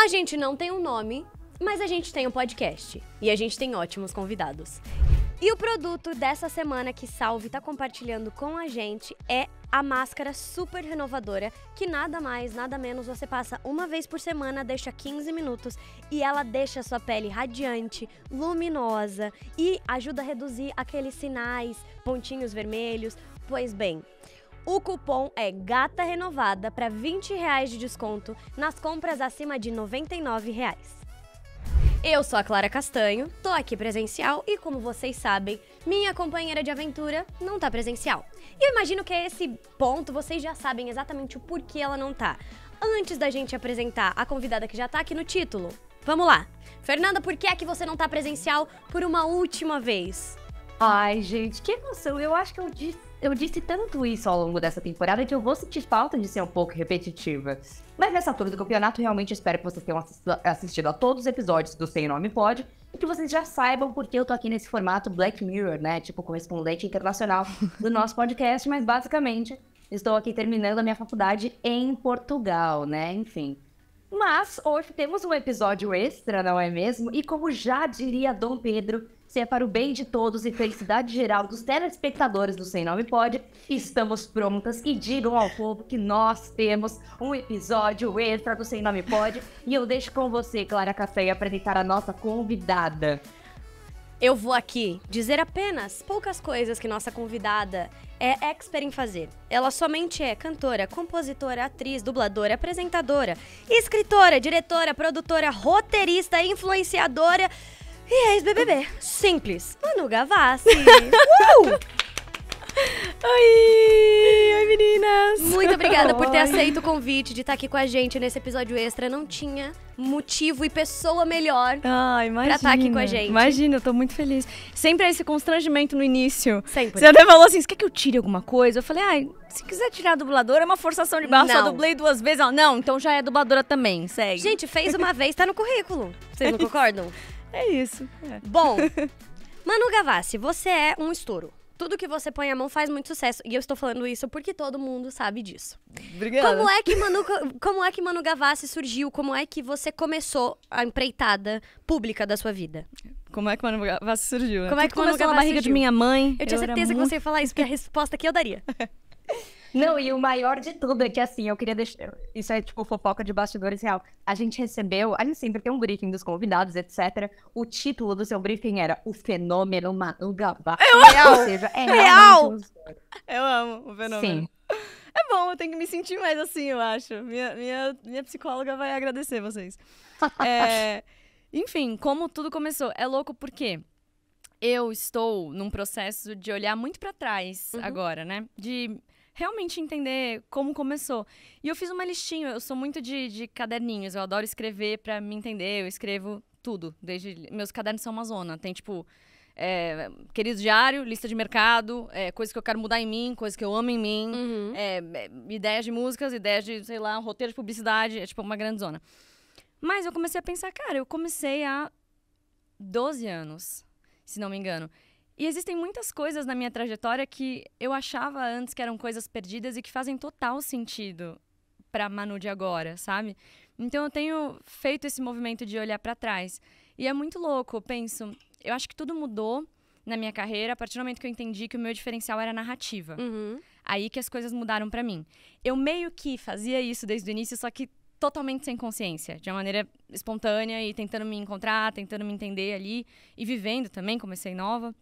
A gente não tem um nome, mas a gente tem um podcast. E a gente tem ótimos convidados. E o produto dessa semana que Salve está compartilhando com a gente é a máscara super renovadora, que nada mais, nada menos você passa uma vez por semana, deixa 15 minutos e ela deixa a sua pele radiante, luminosa e ajuda a reduzir aqueles sinais, pontinhos vermelhos. Pois bem, o cupom é Gata Renovada para 20 reais de desconto nas compras acima de 99 reais. Eu sou a Clara Castanho, tô aqui presencial e como vocês sabem, minha companheira de aventura não tá presencial. E eu imagino que a é esse ponto vocês já sabem exatamente o porquê ela não tá. Antes da gente apresentar a convidada que já tá aqui no título, vamos lá. Fernanda, por que é que você não tá presencial por uma última vez? Ai, gente, que emoção. Eu acho que eu disse, eu disse tanto isso ao longo dessa temporada que eu vou sentir falta de ser um pouco repetitiva. Mas nessa altura do campeonato, realmente espero que vocês tenham assistido a todos os episódios do Sem Nome Pode e que vocês já saibam porque eu tô aqui nesse formato Black Mirror, né? Tipo, correspondente internacional do nosso podcast, mas basicamente estou aqui terminando a minha faculdade em Portugal, né? Enfim. Mas hoje temos um episódio extra, não é mesmo? E como já diria Dom Pedro, é para o bem de todos e felicidade geral dos telespectadores do Sem Nome Pode, estamos prontas e digam ao povo que nós temos um episódio extra do Sem Nome Pode. E eu deixo com você, Clara Café, apresentar a nossa convidada. Eu vou aqui dizer apenas poucas coisas que nossa convidada é expert em fazer. Ela somente é cantora, compositora, atriz, dubladora, apresentadora, escritora, diretora, produtora, roteirista, influenciadora e ex-BBB. É Simples. Manu Gavassi. uh! Oi! Oi, meninas! Muito obrigada por ter aceito o convite de estar aqui com a gente nesse episódio extra. Não tinha motivo e pessoa melhor ah, imagina, pra estar aqui com a gente. Imagina, eu tô muito feliz. Sempre é esse constrangimento no início. Sempre. Você até falou assim: você quer que eu tire alguma coisa? Eu falei, ai, se quiser tirar a dubladora, é uma forçação de barra, só dublei duas vezes. Não, então já é dubladora também, segue. Gente, fez uma vez, tá no currículo. Vocês não é concordam? É isso. É. Bom, Manu Gavassi, você é um estouro. Tudo que você põe a mão faz muito sucesso. E eu estou falando isso porque todo mundo sabe disso. Obrigada. Como é que Manu, como é que Manu Gavassi surgiu? Como é que você começou a empreitada pública da sua vida? Como é que Manu Gavassi surgiu? Como é que Tudo Manu começou a na barriga surgiu? de minha mãe? Eu, eu tinha certeza que muito... você ia falar isso, porque a resposta que eu daria. Não, e o maior de tudo é que assim, eu queria deixar. Isso é tipo fofoca de bastidores real. A gente recebeu, a gente sempre tem um briefing dos convidados, etc. O título do seu briefing era O Fenômeno Manuga Real. Ou seja, é real. Eu amo o fenômeno. Sim. É bom, eu tenho que me sentir mais assim, eu acho. Minha, minha, minha psicóloga vai agradecer vocês. é, enfim, como tudo começou. É louco porque eu estou num processo de olhar muito para trás uhum. agora, né? De realmente entender como começou. E eu fiz uma listinha, eu sou muito de, de caderninhos, eu adoro escrever para me entender, eu escrevo tudo, desde meus cadernos são uma zona, tem tipo é, querido diário, lista de mercado, é, coisas que eu quero mudar em mim, coisas que eu amo em mim, uhum. é, é ideias de músicas, ideias de, sei lá, um roteiro de publicidade, é tipo uma grande zona. Mas eu comecei a pensar, cara, eu comecei há 12 anos, se não me engano. E existem muitas coisas na minha trajetória que eu achava antes que eram coisas perdidas e que fazem total sentido para Manu de agora, sabe? Então eu tenho feito esse movimento de olhar para trás. E é muito louco, eu penso, eu acho que tudo mudou na minha carreira a partir do momento que eu entendi que o meu diferencial era narrativa. Uhum. Aí que as coisas mudaram para mim. Eu meio que fazia isso desde o início, só que totalmente sem consciência, de uma maneira espontânea e tentando me encontrar, tentando me entender ali e vivendo também, comecei nova.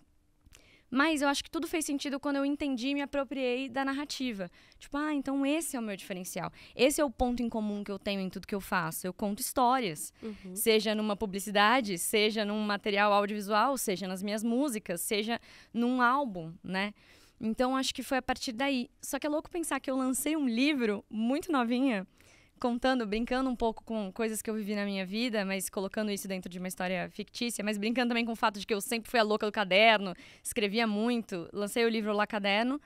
Mas eu acho que tudo fez sentido quando eu entendi e me apropriei da narrativa. Tipo, ah, então esse é o meu diferencial. Esse é o ponto em comum que eu tenho em tudo que eu faço. Eu conto histórias. Uhum. Seja numa publicidade, seja num material audiovisual, seja nas minhas músicas, seja num álbum, né? Então acho que foi a partir daí. Só que é louco pensar que eu lancei um livro muito novinha contando, brincando um pouco com coisas que eu vivi na minha vida, mas colocando isso dentro de uma história fictícia, mas brincando também com o fato de que eu sempre fui a louca do caderno, escrevia muito, lancei o livro Lá Caderno.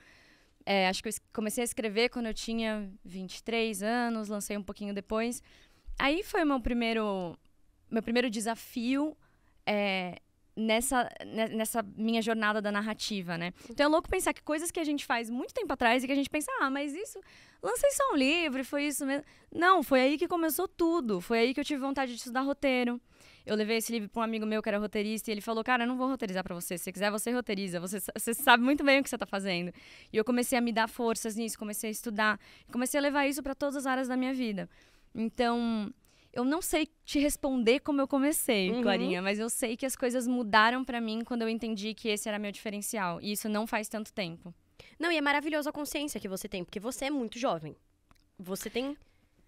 É, acho que eu comecei a escrever quando eu tinha 23 anos, lancei um pouquinho depois. Aí foi meu primeiro meu primeiro desafio é, nessa, nessa minha jornada da narrativa, né? Então é louco pensar que coisas que a gente faz muito tempo atrás e que a gente pensa, ah, mas isso, lancei só um livro, foi isso mesmo. Não, foi aí que começou tudo. Foi aí que eu tive vontade de estudar roteiro. Eu levei esse livro para um amigo meu que era roteirista e ele falou: Cara, eu não vou roteirizar para você. Se você quiser, você roteiriza. Você, você sabe muito bem o que você está fazendo. E eu comecei a me dar forças nisso, comecei a estudar, comecei a levar isso para todas as áreas da minha vida. Então, eu não sei te responder como eu comecei, uhum. Clarinha, mas eu sei que as coisas mudaram para mim quando eu entendi que esse era meu diferencial. E isso não faz tanto tempo. Não, e é maravilhosa a consciência que você tem, porque você é muito jovem. Você tem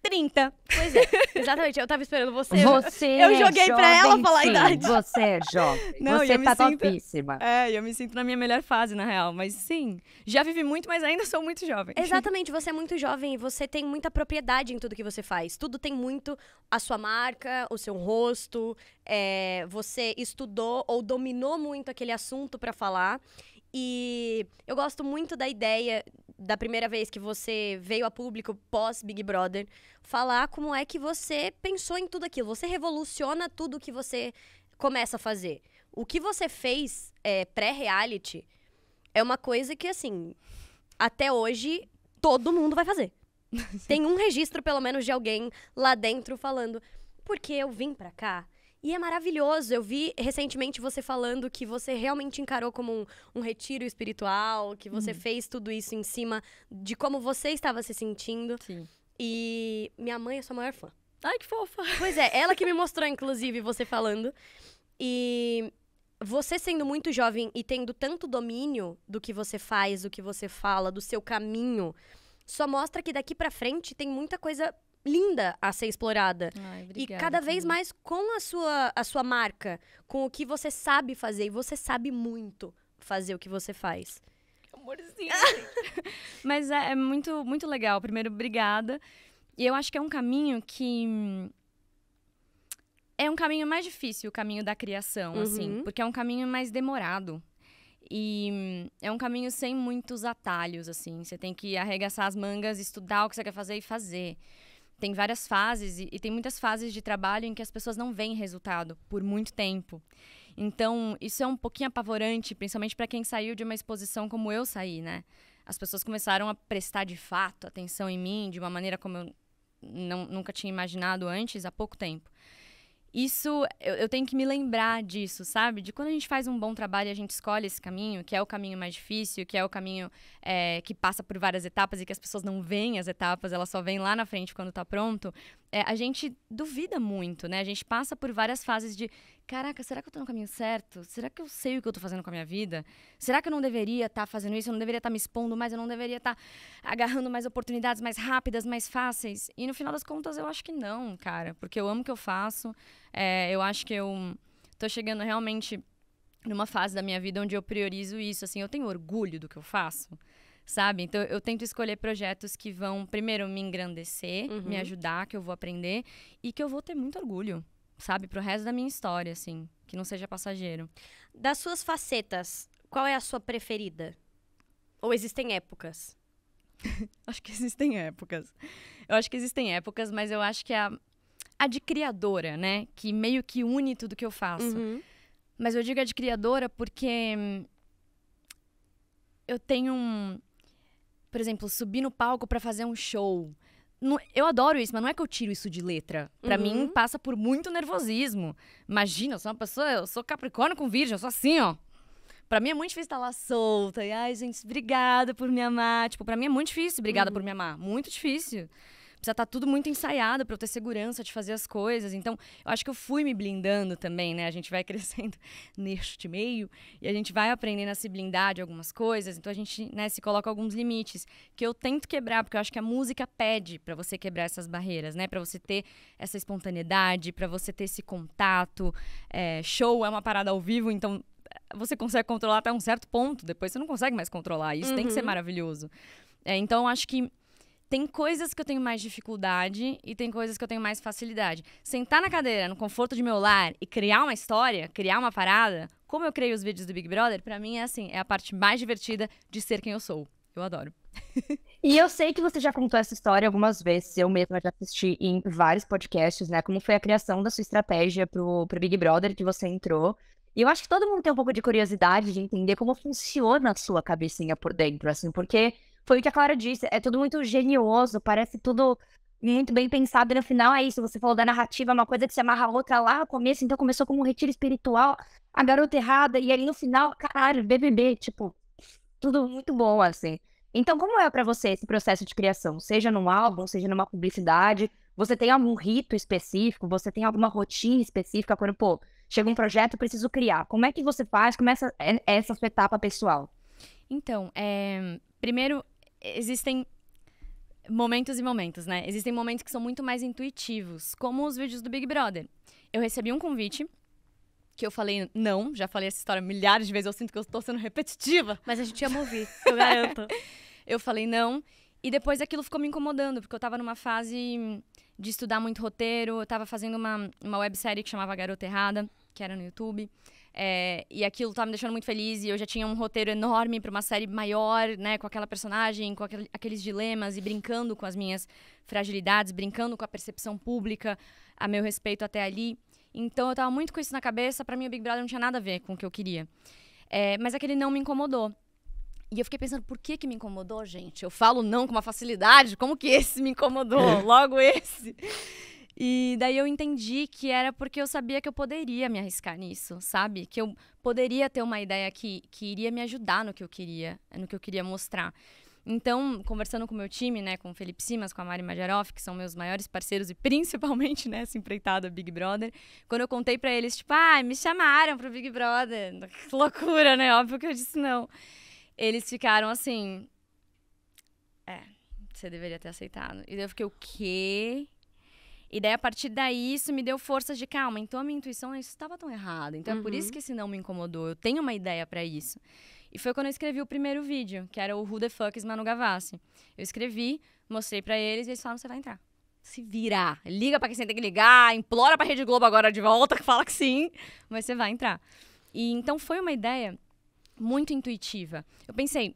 30. Pois é, exatamente. Eu tava esperando você. Você Eu é joguei jovem, pra ela falar sim, a idade. Você é jovem. Não, você tá sinto, topíssima. É, eu me sinto na minha melhor fase, na real. Mas sim, já vivi muito, mas ainda sou muito jovem. Exatamente, você é muito jovem e você tem muita propriedade em tudo que você faz. Tudo tem muito a sua marca, o seu rosto. É, você estudou ou dominou muito aquele assunto para falar. E eu gosto muito da ideia da primeira vez que você veio a público pós Big Brother, falar como é que você pensou em tudo aquilo. Você revoluciona tudo que você começa a fazer. O que você fez é, pré-reality é uma coisa que, assim, até hoje todo mundo vai fazer. Tem um registro, pelo menos, de alguém lá dentro falando: porque eu vim pra cá e é maravilhoso. Eu vi recentemente você falando que você realmente encarou como um, um retiro espiritual, que você uhum. fez tudo isso em cima de como você estava se sentindo. Sim. E minha mãe é sua maior fã. Ai, que fofa! Pois é, ela que me mostrou, inclusive, você falando. E você sendo muito jovem e tendo tanto domínio do que você faz, do que você fala, do seu caminho, só mostra que daqui para frente tem muita coisa linda a ser explorada. Ai, obrigada, e cada vez também. mais com a sua, a sua marca, com o que você sabe fazer. E você sabe muito fazer o que você faz. Amorzinho. Mas é, é, muito, muito legal. Primeiro, obrigada. E eu acho que é um caminho que. É um caminho mais difícil, o caminho da criação, assim, uhum. assim. Porque é um caminho mais demorado. E é um caminho sem muitos atalhos, assim. Você tem que arregaçar as mangas, estudar o que você quer fazer e fazer tem várias fases e, e, tem muitas fases de trabalho em que as pessoas não veem resultado por muito tempo. Então, isso é um pouquinho apavorante, principalmente para quem saiu de uma exposição como eu saí, né? As pessoas começaram a prestar de fato atenção em mim de uma maneira como eu não, nunca tinha imaginado antes há pouco tempo isso eu, eu, tenho que me lembrar disso, sabe? De quando a gente faz um bom trabalho e a gente escolhe esse caminho, que é o caminho mais difícil, que é o caminho é, que passa por várias etapas e que as pessoas não veem as etapas, elas só vêm lá na frente quando está pronto é, a gente duvida muito, né? A gente passa por várias fases de caraca, será que eu tô no caminho certo? Será que eu sei o que eu tô fazendo com a minha vida? Será que eu não deveria estar tá fazendo isso? Eu não deveria estar tá me expondo mais? Eu não deveria estar tá agarrando mais oportunidades mais rápidas, mais fáceis? E no final das contas, eu acho que não, cara. Porque eu amo o que eu faço. É, eu acho que eu tô chegando realmente numa fase da minha vida onde eu priorizo isso. Assim, eu tenho orgulho do que eu faço sabe? Então eu tento escolher projetos que vão, primeiro, me engrandecer, uhum. me ajudar, que eu vou aprender e que eu vou ter muito orgulho, sabe? Pro resto da minha história, assim, que não seja passageiro. Das suas facetas, qual é a sua preferida? Ou existem épocas? acho que existem épocas. Eu acho que existem épocas, mas eu acho que é a, a de criadora, né? Que meio que une tudo que eu faço. Uhum. Mas eu digo a de criadora porque hum, eu tenho um, por exemplo, subir no palco para fazer um show. Não, eu adoro isso, mas não é que eu tiro isso de letra. Para uhum. mim, passa por muito nervosismo. Imagina, eu sou uma pessoa, eu sou capricórnio com virgem, eu sou assim, ó. Pra mim é muito difícil estar lá solta. E, ai, gente, obrigada por me amar. Tipo, pra mim é muito difícil, obrigada uhum. por me amar. Muito difícil precisa estar tá tudo muito ensaiado para eu ter segurança de fazer as coisas. Então, eu acho que eu fui me blindando também, né? A gente vai crescendo neste meio e a gente vai aprendendo a se blindar de algumas coisas. Então, a gente né, se coloca alguns limites que eu tento quebrar, porque eu acho que a música pede para você quebrar essas barreiras, né? Para você ter essa espontaneidade, para você ter esse contato. É, show é uma parada ao vivo, então eh, você consegue controlar até um certo ponto, depois você não consegue mais controlar. Isso uhum. tem que ser uhum. maravilhoso. É, então, acho que tem coisas que eu tenho mais dificuldade e tem coisas que eu tenho mais facilidade. Sentar na cadeira, no conforto de meu lar e criar uma história, criar uma parada, como eu criei os vídeos do Big Brother, para mim é assim, é a parte mais divertida de ser quem eu sou. Eu adoro. e eu sei que você já contou essa história algumas vezes, eu mesma já assisti em vários podcasts, né? Como foi a criação da sua estratégia pro, pro Big Brother que você entrou. E eu acho que todo mundo tem um pouco de curiosidade de entender como funciona a sua cabecinha por dentro, assim, porque foi o que a Clara disse, é tudo muito genioso, parece tudo muito bem pensado. E no final é isso, você falou da narrativa, uma coisa que se amarra a outra lá no começo, então começou como um retiro espiritual, a garota errada, e ali no final, caralho, BBB, tipo, tudo muito bom, assim. Então, como é para você esse processo de criação? Seja num álbum, seja numa publicidade, você tem algum rito específico? Você tem alguma rotina específica quando, pô, chega um projeto, preciso criar? Como é que você faz? Como é essa, é essa sua etapa pessoal? Então, é, primeiro, existem momentos e momentos, né? Existem momentos que são muito mais intuitivos, como os vídeos do Big Brother. Eu recebi um convite que eu falei não, já falei essa história milhares de vezes, eu sinto que eu estou sendo repetitiva. Mas a gente ia ouvir, eu garanto. eu falei não, e depois aquilo ficou me incomodando, porque eu estava numa fase de estudar muito roteiro, eu estava fazendo uma, uma websérie que chamava Garota Errada, que era no YouTube. É, e aquilo tá me deixando muito feliz. E eu já tinha um roteiro enorme para uma série maior, né? Com aquela personagem, com aquel, aqueles dilemas e brincando com as minhas fragilidades, brincando com a percepção pública a meu respeito até ali. Então eu tava muito com isso na cabeça. Para mim, o Big Brother não tinha nada a ver com o que eu queria. É, mas aquele não me incomodou. E eu fiquei pensando, por que que me incomodou, gente? Eu falo não com uma facilidade, como que esse me incomodou? É. Logo esse. E daí eu entendi que era porque eu sabia que eu poderia me arriscar nisso, sabe? Que eu poderia ter uma ideia que, que iria me ajudar no que eu queria, no que eu queria mostrar. Então, conversando com o meu time, né, com o Felipe Simas, com a Mari Majaroff, que são meus maiores parceiros e principalmente nessa né, empreitada Big Brother, quando eu contei para eles, tipo, ah, me chamaram pro Big Brother, que loucura, né? Óbvio que eu disse não. Eles ficaram assim, é, você deveria ter aceitado. E daí eu fiquei, o quê? E daí, a partir daí, isso me deu forças de calma. Então, a minha intuição é estava tão errada. Então, uhum. é por isso uhum. que esse não me incomodou. Eu tenho uma ideia para isso. E foi quando eu escrevi o primeiro vídeo, que era o Who the Fuck is Manu Gavassi. Eu escrevi, mostrei para eles e eles falaram: você vai entrar. Se virar. Liga para quem você tem que ligar, implora pra Rede Globo agora de volta, que fala que sim, mas você vai entrar. E então foi uma ideia muito intuitiva. Eu pensei,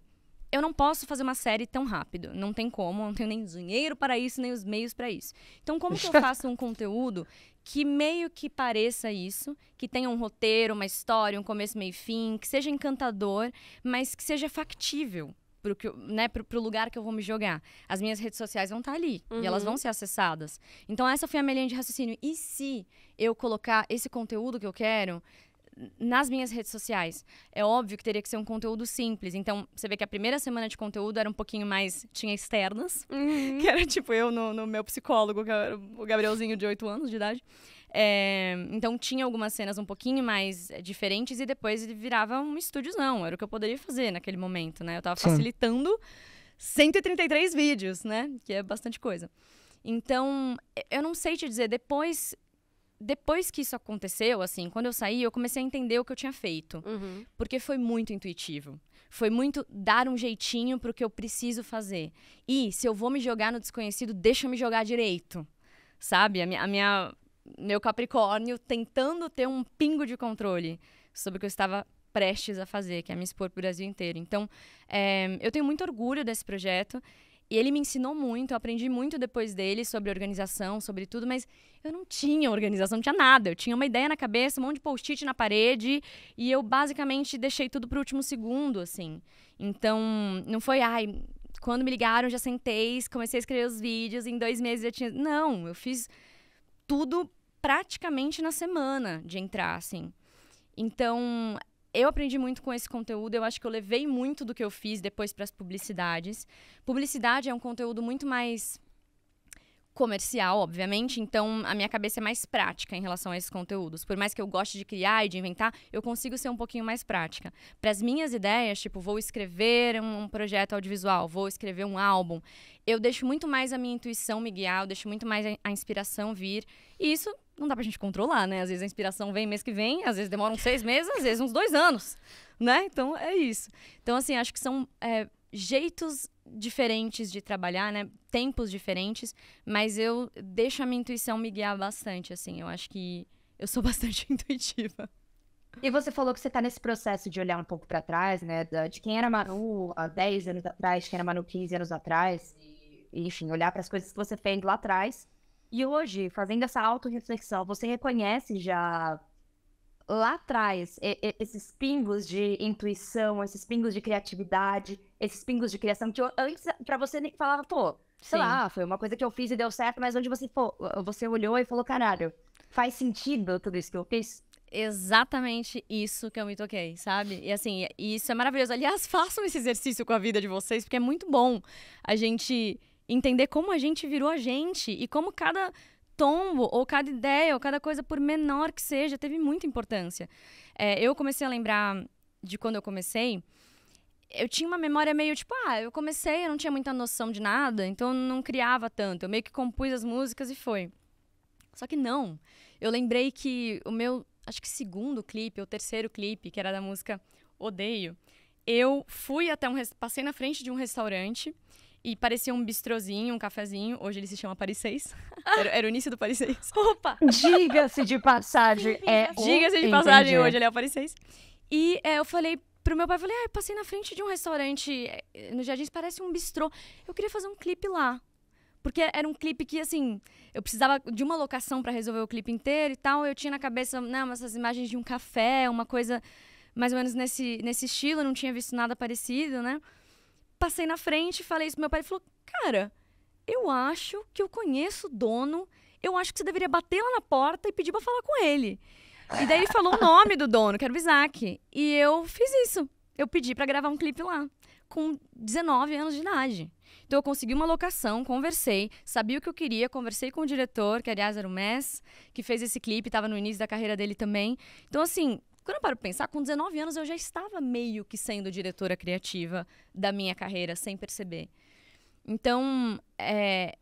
eu não posso fazer uma série tão rápido. Não tem como, não tenho nem dinheiro para isso, nem os meios para isso. Então, como que eu faço um conteúdo que meio que pareça isso, que tenha um roteiro, uma história, um começo, meio e fim, que seja encantador, mas que seja factível? para o né, pro, pro lugar que eu vou me jogar. As minhas redes sociais vão estar tá ali uhum. e elas uhum. vão ser acessadas. Então, essa foi a minha linha de raciocínio. E se eu colocar esse conteúdo que eu quero nas minhas redes sociais. É óbvio que teria que ser um conteúdo simples. Então, você vê que a primeira semana de conteúdo era um pouquinho mais. Tinha externas, uhum. que era tipo eu no, no meu psicólogo, que era o Gabrielzinho de 8 anos de idade. É, então tinha algumas cenas um pouquinho mais eh, diferentes e depois ele virava um não Era o que eu poderia fazer naquele momento, né? Eu estava facilitando 133 vídeos, né? Que é bastante coisa. Então, eu não sei te dizer, depois depois que isso aconteceu, assim, quando eu saí, eu comecei a entender o que eu tinha feito. Uhum. Porque foi muito intuitivo. Foi muito dar um jeitinho pro que eu preciso fazer. E se eu vou me jogar no desconhecido, deixa eu me jogar direito. Sabe? A minha, a minha meu Capricórnio tentando ter um pingo de controle sobre o que eu estava prestes a fazer, que é me expor pro Brasil inteiro. Então, é, eu tenho muito orgulho desse projeto. E ele me ensinou muito, eu aprendi muito depois dele sobre organização, sobre tudo, mas eu não tinha organização, não tinha nada. Eu tinha uma ideia na cabeça, um monte de post-it na parede, e eu basicamente deixei tudo pro último segundo, assim. Então, não foi, ai, quando me ligaram, já sentei, comecei a escrever os vídeos, em dois meses eu tinha. Não, eu fiz tudo praticamente na semana de entrar, assim. Então, eu aprendi muito com esse conteúdo. Eu acho que eu levei muito do que eu fiz depois para as publicidades. Publicidade é um conteúdo muito mais comercial, obviamente, então a minha cabeça é mais prática em relação a esses conteúdos. Por mais que eu goste de criar e de inventar, eu consigo ser um pouquinho mais prática. Para as minhas ideias, tipo, vou escrever um, projeto audiovisual, vou escrever um álbum, eu deixo muito mais a minha intuição me guiar, eu deixo muito mais a, inspiração vir. E isso não dá pra gente controlar, né? Às vezes a inspiração vem mês que vem, às vezes demora uns seis meses, às vezes uns dois anos, né? Então é isso. Então, assim, acho que são é, jeitos diferentes de trabalhar, né? Tempos diferentes, mas eu deixo a minha intuição me guiar bastante, assim. Eu acho que eu sou bastante intuitiva. E você falou que você tá nesse processo de olhar um pouco para trás, né? De quem era Manu há 10 anos atrás, quem era Manu 15 anos atrás. E, enfim, olhar para as coisas que você fez lá atrás e hoje, fazendo essa autorreflexão, você reconhece já lá atrás esses pingos de intuição, esses pingos de criatividade, esses pingos de criação que antes para você nem falava, pô, sei Sim. lá, foi uma coisa que eu fiz e deu certo, mas onde você você olhou e falou, caralho, faz sentido tudo isso que eu fiz? Exatamente isso que eu me toquei, sabe? E assim, isso é maravilhoso. Aliás, façam esse exercício com a vida de vocês, porque é muito bom a gente entender como a gente virou a gente e como cada tombo ou cada ideia ou cada coisa, por menor que seja, teve muita importância. É, eu comecei a lembrar de quando eu comecei. Eu tinha uma memória meio tipo, ah, eu comecei, eu não tinha muita noção de nada, então eu não criava tanto. Eu meio que compus as músicas e foi. Só que não. Eu lembrei que o meu, acho que segundo clipe, ou terceiro clipe, que era da música Odeio, eu fui até um. Passei na frente de um restaurante e parecia um bistrozinho, um cafezinho. Hoje ele se chama Paris 6. Era, era o início do Paris 6. Opa! Diga-se de passagem. é Diga-se de Entendi. passagem, hoje ele é o Paris 6. E é, eu falei pro meu pai, falei, ah, eu passei na frente de um restaurante é, é, no Jardins, parece um bistrô. Eu queria fazer um clipe lá. Porque era um clipe que, assim, eu precisava de uma locação para resolver o clipe inteiro e tal. Eu tinha na cabeça, né, essas imagens de um café, uma coisa mais ou menos nesse, nesse estilo, eu não tinha visto nada parecido, né? passei na frente, e falei isso pro meu pai, ele falou, cara, eu acho que eu conheço o dono, eu acho que você deveria bater lá na porta e pedir para falar com ele. E daí ele falou o nome do dono, que era o Isaac. E eu fiz isso. Eu pedi para gravar um clipe lá, com 19 anos de idade. Então eu consegui uma locação, conversei, sabia o que eu queria, conversei com o diretor, que aliás era o Mess, que fez esse clipe, estava no início da carreira dele também. Então assim, quando eu paro pra pensar, com 19 anos eu já estava meio que sendo diretora criativa da minha carreira, sem perceber. Então, é,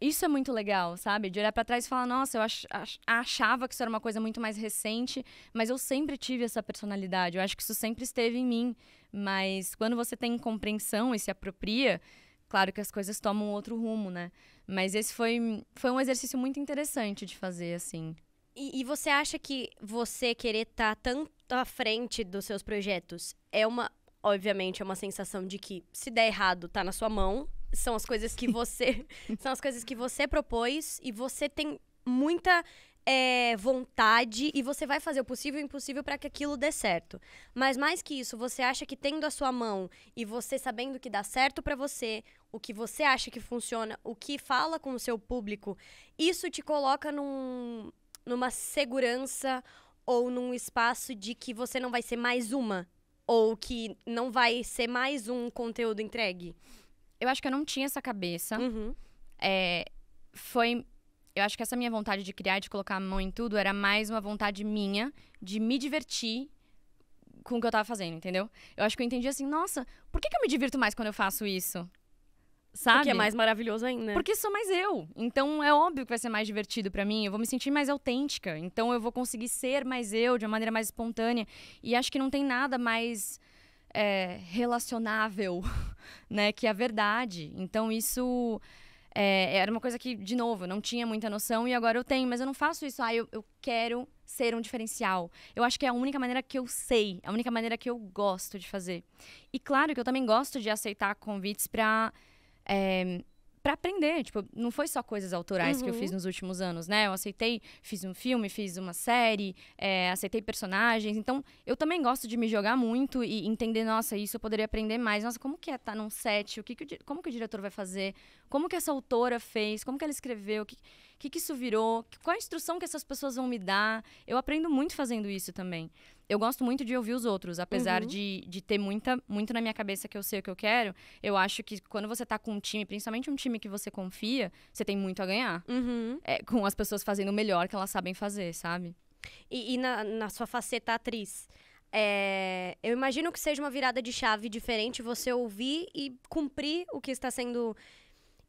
isso é muito legal, sabe? De olhar para trás e falar, nossa, eu ach, achava que isso era uma coisa muito mais recente, mas eu sempre tive essa personalidade. Eu acho que isso sempre esteve em mim. Mas quando você tem compreensão e se apropria, claro que as coisas tomam outro rumo, né? Mas esse foi, foi um exercício muito interessante de fazer, assim. E, e você acha que você querer estar tá tanto à frente dos seus projetos é uma, obviamente, é uma sensação de que se der errado, tá na sua mão. São as coisas que você. são as coisas que você propôs e você tem muita é, vontade e você vai fazer o possível e o impossível para que aquilo dê certo. Mas mais que isso, você acha que tendo a sua mão e você sabendo que dá certo para você, o que você acha que funciona, o que fala com o seu público, isso te coloca num, numa segurança ou num espaço de que você não vai ser mais uma ou que não vai ser mais um conteúdo entregue? Eu acho que eu não tinha essa cabeça. Uhum. É, foi eu acho que essa minha vontade de criar, de colocar a mão em tudo, era mais uma vontade minha de me divertir com o que eu tava fazendo, entendeu? Eu acho que eu entendi assim, nossa, por que, que eu me divirto mais quando eu faço isso? É sabe? O que é mais maravilhoso ainda. Porque sou mais eu. Então é óbvio que vai ser mais divertido para mim. Eu vou me sentir mais autêntica. Então eu vou conseguir ser mais eu de uma maneira mais espontânea. E acho que não tem nada mais é, relacionável, né? Que a verdade. Então isso. É, era uma coisa que, de novo, eu não tinha muita noção e agora eu tenho, mas eu não faço isso. Ah, eu, eu quero ser um diferencial. Eu acho que é a única maneira que eu sei, a única maneira que eu gosto de fazer. E claro que eu também gosto de aceitar convites para é, para aprender, tipo, não foi só coisas autorais uhum. que eu uhum. fiz nos últimos anos, né? Eu aceitei, fiz um filme, fiz uma série, é, aceitei personagens. Então, eu também gosto de me jogar muito e entender, nossa, isso eu poderia aprender mais. Nossa, como que é estar tá num set? O que, que o, como que o diretor vai fazer? Como que essa autora fez? Como que ela escreveu? O que que, que isso virou? Qual a instrução que essas pessoas vão me dar? Eu aprendo muito fazendo isso também. Eu gosto muito de ouvir os outros, apesar uhum. de, de ter muita, muito na minha cabeça que eu sei o que eu quero. Eu acho que quando você tá com um time, principalmente um time que você confia, você tem muito a ganhar. Uhum. É, com as pessoas fazendo o melhor que elas sabem fazer, sabe? E, e na, na sua faceta atriz, é, eu imagino que seja uma virada de chave diferente você ouvir e cumprir o que está sendo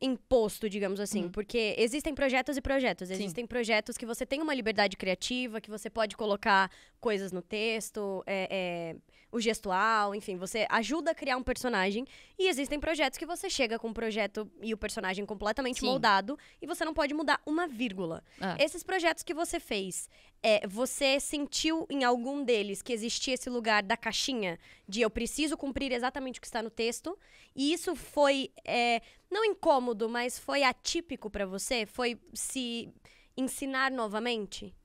imposto, digamos assim. Uhum. Porque existem projetos e projetos. Sim. Existem projetos que você tem uma liberdade criativa, que você pode colocar coisas no texto, é, é, o gestual, enfim, você ajuda a criar um personagem. E existem projetos que você chega com um projeto e o personagem completamente Sim. moldado e você não pode mudar uma vírgula. Ah. Esses projetos que você fez, é, você sentiu em algum deles que existia esse lugar da caixinha de eu preciso cumprir exatamente o que está no texto? E isso foi é, não incômodo, mas foi atípico para você? Foi se ensinar novamente?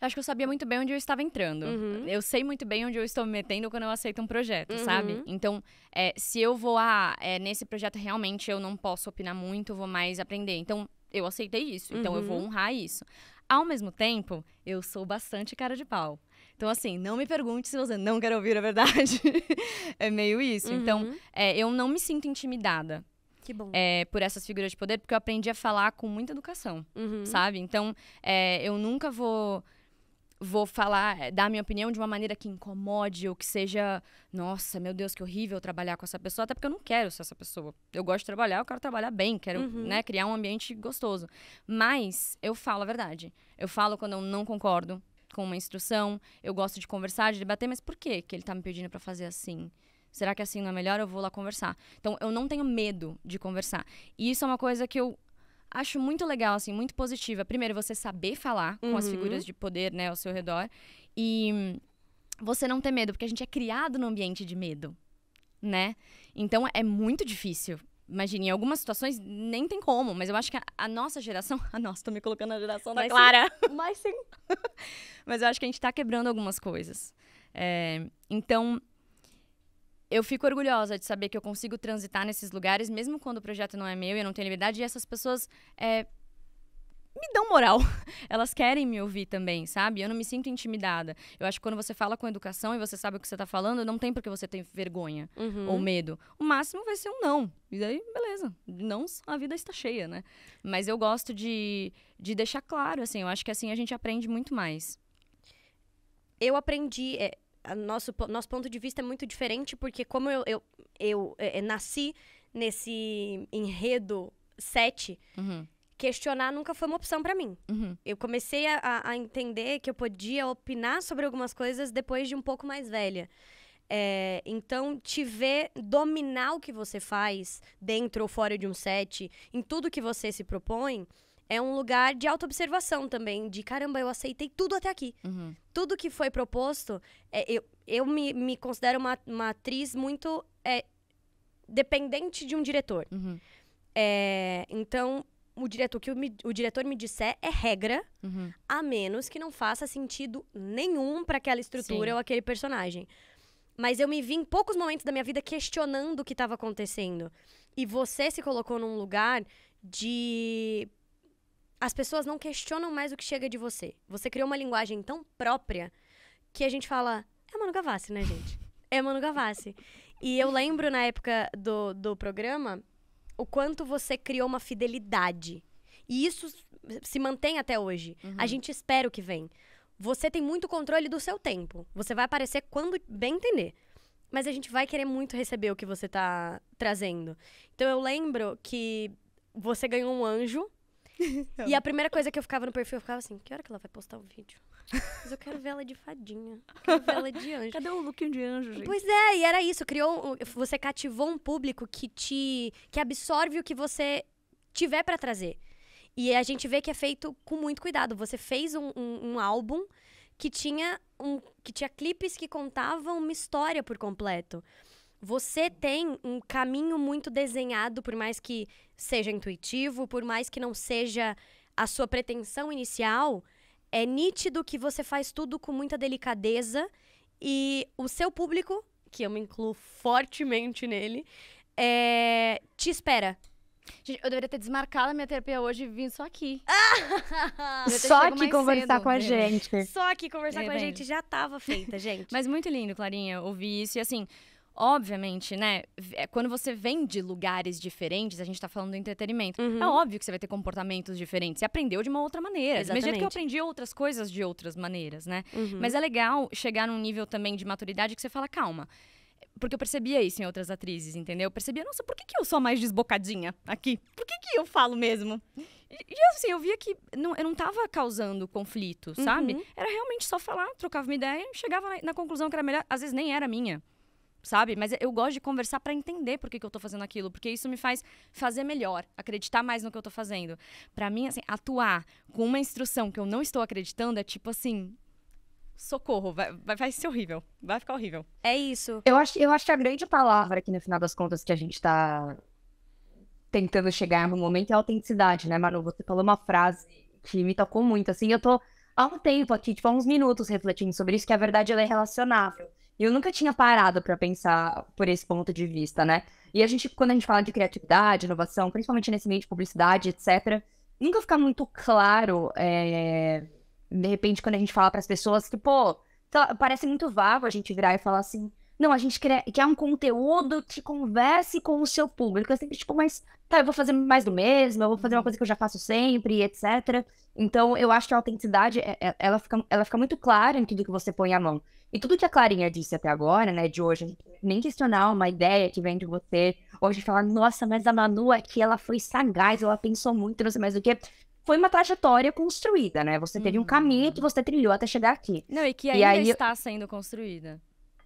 acho que eu sabia muito bem onde eu estava entrando. Uhum. Eu sei muito bem onde eu estou me metendo quando eu aceito um projeto, uhum. sabe? Então, é, se eu vou, a ah, é, nesse projeto realmente eu não posso opinar muito, eu vou mais aprender. Então, eu aceitei isso, então eu vou uhum. honrar isso. Ao mesmo tempo, eu sou bastante cara de pau. Então, assim, não me pergunte se você não quer ouvir a verdade. é meio isso. Então, uhum. é, eu não me sinto intimidada que bom. É, por essas figuras de poder, porque eu aprendi a falar com muita educação, uhum. sabe? Então, é, eu nunca vou vou falar, eh, dar a minha opinião de uma maneira que incomode ou que seja, nossa, meu Deus, que horrível trabalhar com essa pessoa, até porque eu não quero ser essa pessoa. Eu gosto de trabalhar, eu quero trabalhar bem, quero, uhum. né, criar um ambiente gostoso. Mas eu falo a verdade. Eu falo quando eu não concordo com uma instrução, eu gosto de conversar, de debater, mas por que que ele tá me pedindo para fazer assim? Será que assim não é melhor? Eu vou lá conversar. Então, eu não tenho medo de conversar. E isso é uma coisa que eu acho muito legal, assim, muito positiva. Primeiro, você saber falar uhum. com as uhum. figuras de poder, né, ao seu redor. E você não ter medo, porque a gente é criado num ambiente de medo, né? Então é muito difícil. Imagine, em algumas situações nem tem como, mas eu acho que a, a nossa geração. A nossa, tô me colocando na geração tá da Clara. Sim, mas sim. mas eu acho que a gente tá quebrando algumas coisas. É, então, eu fico orgulhosa de saber que eu consigo transitar nesses lugares, mesmo quando o projeto não é meu e eu não tenho liberdade, e essas pessoas é, me dão moral. Elas querem me ouvir também, sabe? Eu não me sinto intimidada. Eu acho que quando você fala com educação e você sabe o que você está falando, não tem porque você ter vergonha uhum. ou medo. O máximo vai ser um não. E daí, beleza. Não, a vida está cheia, né? Mas eu gosto de, de deixar claro, assim. Eu acho que assim a gente aprende muito mais. Eu aprendi. É nosso, nosso ponto de vista é muito diferente, porque como eu, eu, eu, eu é, é, nasci nesse enredo 7, uhum. questionar nunca foi uma opção para mim. Uhum. Eu comecei a, a, entender que eu podia opinar sobre algumas coisas depois de um pouco mais velha. É, então, te ver dominar o que você faz, dentro ou fora de um set, em tudo que você se propõe, é um lugar de autoobservação também, de caramba, eu aceitei tudo até aqui. Uhum. Tudo que foi proposto, é, eu, eu me, me considero uma, uma atriz muito é, dependente de um diretor. Uhum. É, então, o diretor o que o diretor me disser é regra, uhum. a menos que não faça sentido nenhum para aquela estrutura Sim. ou aquele personagem. Mas eu me vi em poucos momentos da minha vida questionando o que estava acontecendo. E você se colocou num lugar de as pessoas não questionam mais o que chega de você. Você criou uma linguagem tão própria que a gente fala, é Manu Gavassi, né, gente? É Manu Gavassi. e eu lembro na época do, do programa o quanto você criou uma fidelidade. E isso se mantém até hoje. Uhum. A gente espera o que vem. Você tem muito controle do seu tempo. Você vai aparecer quando bem entender. Mas a gente vai querer muito receber o que você está trazendo. Então eu lembro que você ganhou um anjo E a primeira coisa que eu ficava no perfil, eu ficava assim, que hora que ela vai postar o um vídeo? Mas eu quero ver ela de fadinha. Quero ver ela de anjo. Cadê o look de anjo, gente? Pois é, e era isso. Criou, você cativou um público que te... Que absorve o que você tiver para trazer. E a gente vê que é feito com muito cuidado. Você fez um, um, um álbum que tinha, um, que tinha clipes que contavam uma história por completo você tem um caminho muito desenhado, por mais que seja intuitivo, por mais que não seja a sua pretensão inicial, é nítido que você faz tudo com muita delicadeza e o seu público, que eu me incluo fortemente nele, é, te espera. Gente, eu deveria ter desmarcado a minha terapia hoje e vim só aqui. só aqui conversar cedo. com a é. gente. Só aqui conversar é, com a gente já estava feita, gente. Mas muito lindo, Clarinha, ouvir isso. E assim, Obviamente, né? É, quando você vem de lugares diferentes, a gente tá falando do entretenimento. É uhum. É óbvio que você vai ter comportamentos diferentes. Você aprendeu de uma outra maneira. Exatamente. Do mesmo jeito que eu aprendi outras coisas de outras maneiras, né? Uhum. Mas é legal chegar num nível também de maturidade que você fala, calma porque eu percebia isso em outras atrizes, entendeu? Eu percebia, nossa, por que, que eu sou mais desbocadinha aqui? Por que, que eu falo mesmo? E, e assim, eu via que não, eu não tava causando conflito, sabe? Uhum. Era realmente só falar, trocava uma ideia, chegava na, na conclusão que era melhor, às vezes nem era minha sabe? Mas eu gosto de conversar para entender por que, que eu tô fazendo aquilo, porque isso me faz fazer melhor, acreditar mais no que eu tô fazendo. Para mim, assim, atuar com uma instrução que eu não estou acreditando é tipo assim, socorro, vai, vai, vai ser horrível, vai ficar horrível. É isso. Eu acho, eu acho que a grande palavra que no final das contas que a gente tá tentando chegar no momento é a autenticidade, né, Manu? Você falou uma frase que me tocou muito, assim, eu tô há um tempo aqui, tipo, há uns minutos refletindo sobre isso, que a verdade ela é relacionável. E eu nunca tinha parado para pensar por esse ponto de vista, né? E a gente, quando a gente fala de criatividade, inovação, principalmente nesse meio de publicidade, etc., nunca fica muito claro, é... de repente, quando a gente fala para as pessoas que, pô, tá, parece muito vago a gente virar e falar assim, não, a gente quer, quer um conteúdo que converse com o seu público. Eu sempre tipo, mas tá, eu vou fazer mais do mesmo, eu vou fazer uma uhum. coisa que eu já faço sempre, etc. Então, eu acho que a autenticidade, é, é, ela fica, ela fica muito clara em tudo que você põe a mão. E tudo que a Clarinha disse até agora, né, de hoje, nem questionar uma ideia que vem de você, hoje falar, nossa, mas a Manu aqui, ela foi sagaz, ela pensou muito, não sei mais o que foi uma trajetória construída, né? Você teve uhum. um caminho que uhum. você trilhou até chegar aqui. Não, e que ainda e aí... está sendo construída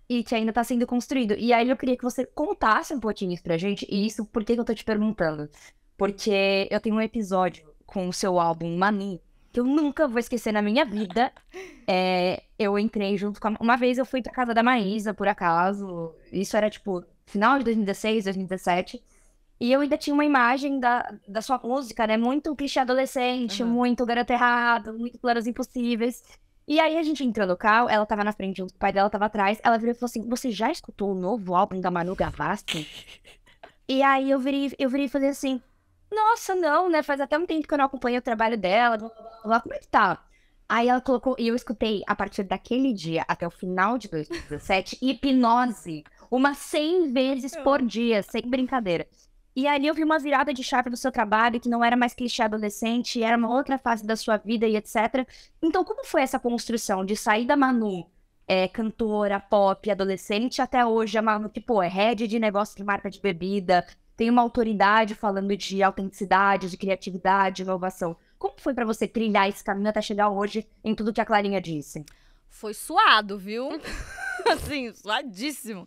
e que ainda está sendo construído. E aí eu queria que você contasse um pouquinho isso pra gente, e isso por que, eu tô te perguntando? Porque eu tenho um episódio com o seu álbum Manu, que eu nunca vou esquecer na minha vida. É, eu entrei junto com a... Uma vez eu fui pra casa da Maísa, por acaso. Isso era tipo final de 2016, 2017. E eu ainda tinha uma imagem da, da sua música, né? Muito clichê adolescente, uhum. muito garoto errado, muito planos impossíveis. E aí a gente entrou no carro, ela tava na frente o pai dela, tava atrás. Ela virou e falou assim: Você já escutou o novo álbum da Manu Gavassi? e aí eu virei, eu virei e falei assim: Nossa, não, né? Faz até um tempo que eu não acompanho o trabalho dela. Blá, blá, blá. Como é que tá? Aí ela colocou, e eu escutei a partir daquele dia até o final de 2017, hipnose. Uma 100 vezes por dia, sem brincadeira. E ali eu vi uma virada de chave do seu trabalho, que não era mais clichê adolescente, era uma outra fase da sua vida e etc. Então, como foi essa construção de sair da Manu, é, cantora, pop, adolescente, até hoje a Manu, que, é head de negócio de marca de bebida, tem uma autoridade falando de autenticidade, de criatividade, inovação. Como foi para você trilhar esse caminho até chegar hoje em tudo que a Clarinha disse? Foi suado, viu? assim, suadíssimo.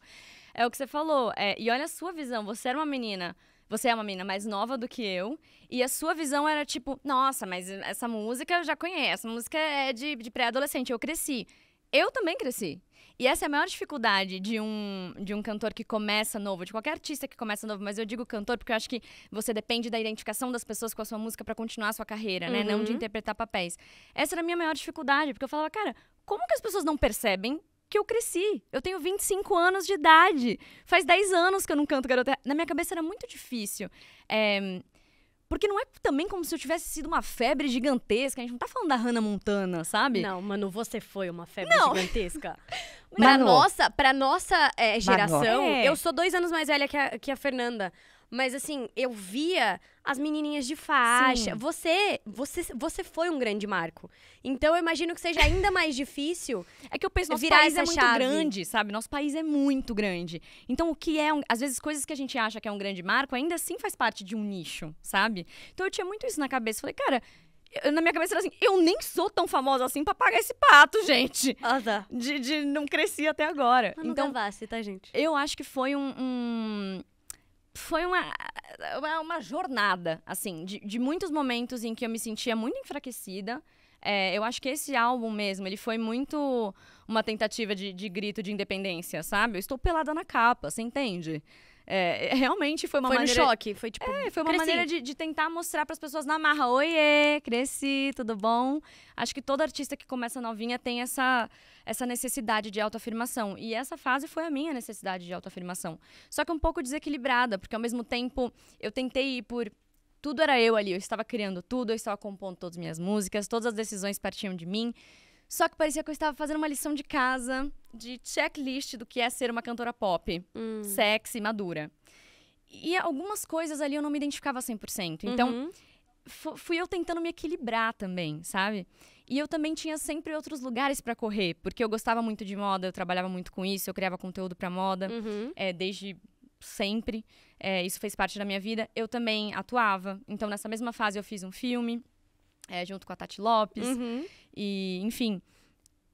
É o que você falou. É, e olha a sua visão. Você era uma menina você é uma menina mais nova do que eu. E a sua visão era tipo, nossa, mas essa música eu já conheço. Essa música é de, de pré-adolescente, eu cresci. Eu também cresci. E essa é a maior dificuldade de um, de um cantor que começa novo, de qualquer artista que começa novo, mas eu digo cantor porque eu acho que você depende da identificação das pessoas com a sua música para continuar a sua carreira, uhum. né? Não de uhum. interpretar papéis. Essa era a minha maior dificuldade, porque eu falava, cara, como que as pessoas não percebem que eu cresci. Eu tenho 25 anos de idade. Faz 10 anos que eu não canto garota. Na minha cabeça era muito difícil. É... Porque não é também como se eu tivesse sido uma febre gigantesca. A gente não tá falando da Hannah Montana, sabe? Não, mano, você foi uma febre não. gigantesca. pra Manu. nossa, pra nossa é, geração, é. eu sou dois anos mais velha que a, que a Fernanda. Mas assim, eu via as menininhas de faixa. Sim. Você, você, você foi um grande marco. Então eu imagino que seja ainda mais difícil. É que eu penso nosso virar país é muito chave. grande, sabe? Nosso país é muito grande. Então o que é, um, às vezes coisas que a gente acha que é um grande marco, ainda assim faz parte de um nicho, sabe? Então eu tinha muito isso na cabeça. Falei, cara, na minha cabeça era assim, eu nem sou tão famosa assim pra pagar esse pato, gente. Ah, tá. De, de não cresci até agora. Mas então, não tá, gente? Eu acho que foi um... um foi uma, uma, uma jornada, assim, de, de, muitos momentos em que eu me sentia muito enfraquecida. É, eu acho que esse álbum mesmo, ele foi muito uma tentativa de, de grito de independência, sabe? Eu estou pelada na capa, você entende? É, é, realmente foi uma foi maneira. Foi um choque, foi tipo. É, foi uma cresci. maneira de, de tentar mostrar para as pessoas na marra: oiê, cresci, tudo bom? Acho que todo artista que começa novinha tem essa, essa necessidade de autoafirmação. E essa fase foi a minha necessidade de autoafirmação. Só que um pouco desequilibrada, porque ao mesmo tempo eu tentei ir por tudo era eu ali. Eu estava criando tudo, eu estava compondo todas as minhas músicas, todas as decisões partiam de mim. Só que parecia que eu estava fazendo uma lição de casa, de checklist do que é ser uma cantora pop, hum. sexy, madura. E algumas coisas ali eu não me identificava 100%. Então, uhum. fui eu tentando me equilibrar também, sabe? E eu também tinha sempre outros lugares para correr, porque eu gostava muito de moda, eu trabalhava muito com isso, eu criava conteúdo para moda, uhum. é, desde sempre. É, isso fez parte da minha vida. Eu também atuava. Então, nessa mesma fase, eu fiz um filme é, junto com a Tati Lopes. Uhum. E, enfim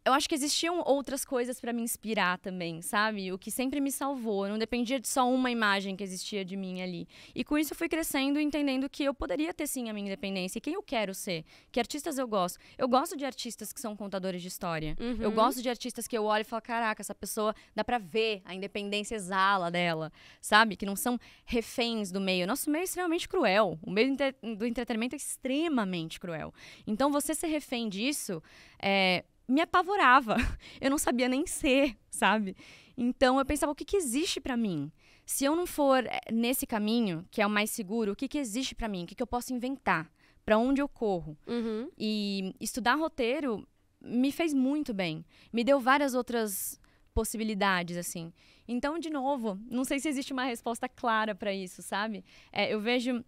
eu acho que existiam outras coisas para me inspirar também, sabe? O que sempre me salvou. não dependia de só uma imagem que existia de mim ali. E com isso eu fui crescendo, entendendo que eu poderia ter sim a minha independência. E quem eu quero ser? Que artistas eu gosto? Eu gosto de artistas que são contadores de história. Uhum. Eu gosto de artistas que eu olho e falo: caraca, essa pessoa dá pra ver a independência exala dela, sabe? Que não são reféns do meio. Nosso meio é extremamente cruel. O meio do entretenimento é extremamente cruel. Então você ser refém disso é me apavorava. Eu não sabia nem ser, sabe? Então eu pensava, o que, que existe para mim? Se eu não for eh, nesse caminho, que é o mais seguro, o que, que existe para mim? O que, que eu posso inventar? Para onde eu corro? Uhum. E estudar roteiro me fez muito bem. Me deu várias outras possibilidades, assim. Então, de novo, não sei se existe uma resposta clara para isso, sabe? É, eu vejo.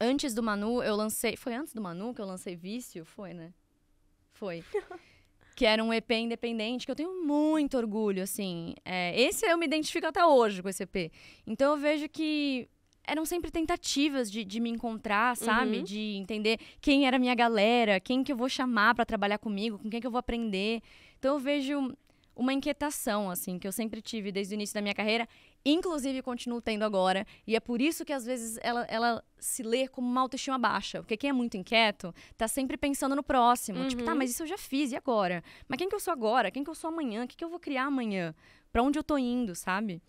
Antes do Manu, eu lancei. Foi antes do Manu que eu lancei Vício? Foi, né? Foi. que era um EP independente, que eu tenho muito orgulho, assim. É, esse eu me identifico até hoje com esse EP. Então eu vejo que eram sempre tentativas de, de me encontrar, sabe? Uhum. De entender quem era a minha galera, quem que eu vou chamar para trabalhar comigo, com quem que eu vou aprender. Então eu vejo uma inquietação, assim, que eu sempre tive desde o início da minha carreira Inclusive, continuo tendo agora. E é por isso que às vezes ela, ela se lê como uma autoestima baixa. Porque quem é muito inquieto tá sempre pensando no próximo. Uhum. Tipo, tá, uhum. mas isso eu já fiz, e agora? Mas quem que eu sou agora? Quem que eu sou amanhã? O que, que eu vou criar amanhã? Pra onde eu tô indo, sabe?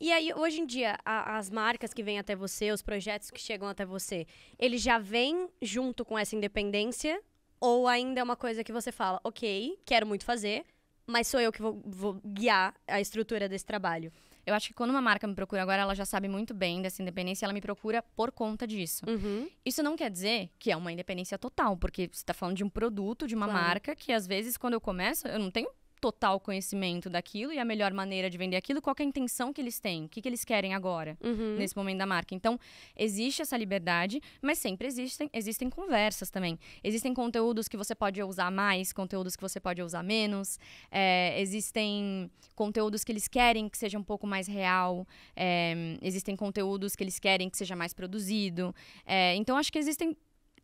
E aí, hoje em dia, a, as marcas que vêm até você, os projetos que chegam até você, eles já vêm junto com essa independência? Ou ainda é uma coisa que você fala, ok, quero muito fazer, mas sou eu que vou, vou guiar a estrutura desse trabalho? Eu acho que quando uma marca me procura agora, ela já sabe muito bem dessa independência, ela me procura por conta disso. Uhum. Isso não quer dizer que é uma independência total, porque você está falando de um produto, de uma claro. marca, que às vezes quando eu começo, eu não tenho total conhecimento daquilo e a melhor maneira de vender aquilo, qual é a intenção que eles têm, o que, que eles querem agora, uhum. nesse momento da marca. Então, existe essa liberdade, mas sempre existem, existem conversas também. Existem conteúdos que você pode usar mais, conteúdos que você pode usar menos, é, existem conteúdos que eles querem que seja um pouco mais real, é, existem conteúdos que eles querem que seja mais produzido. É, então, acho que existem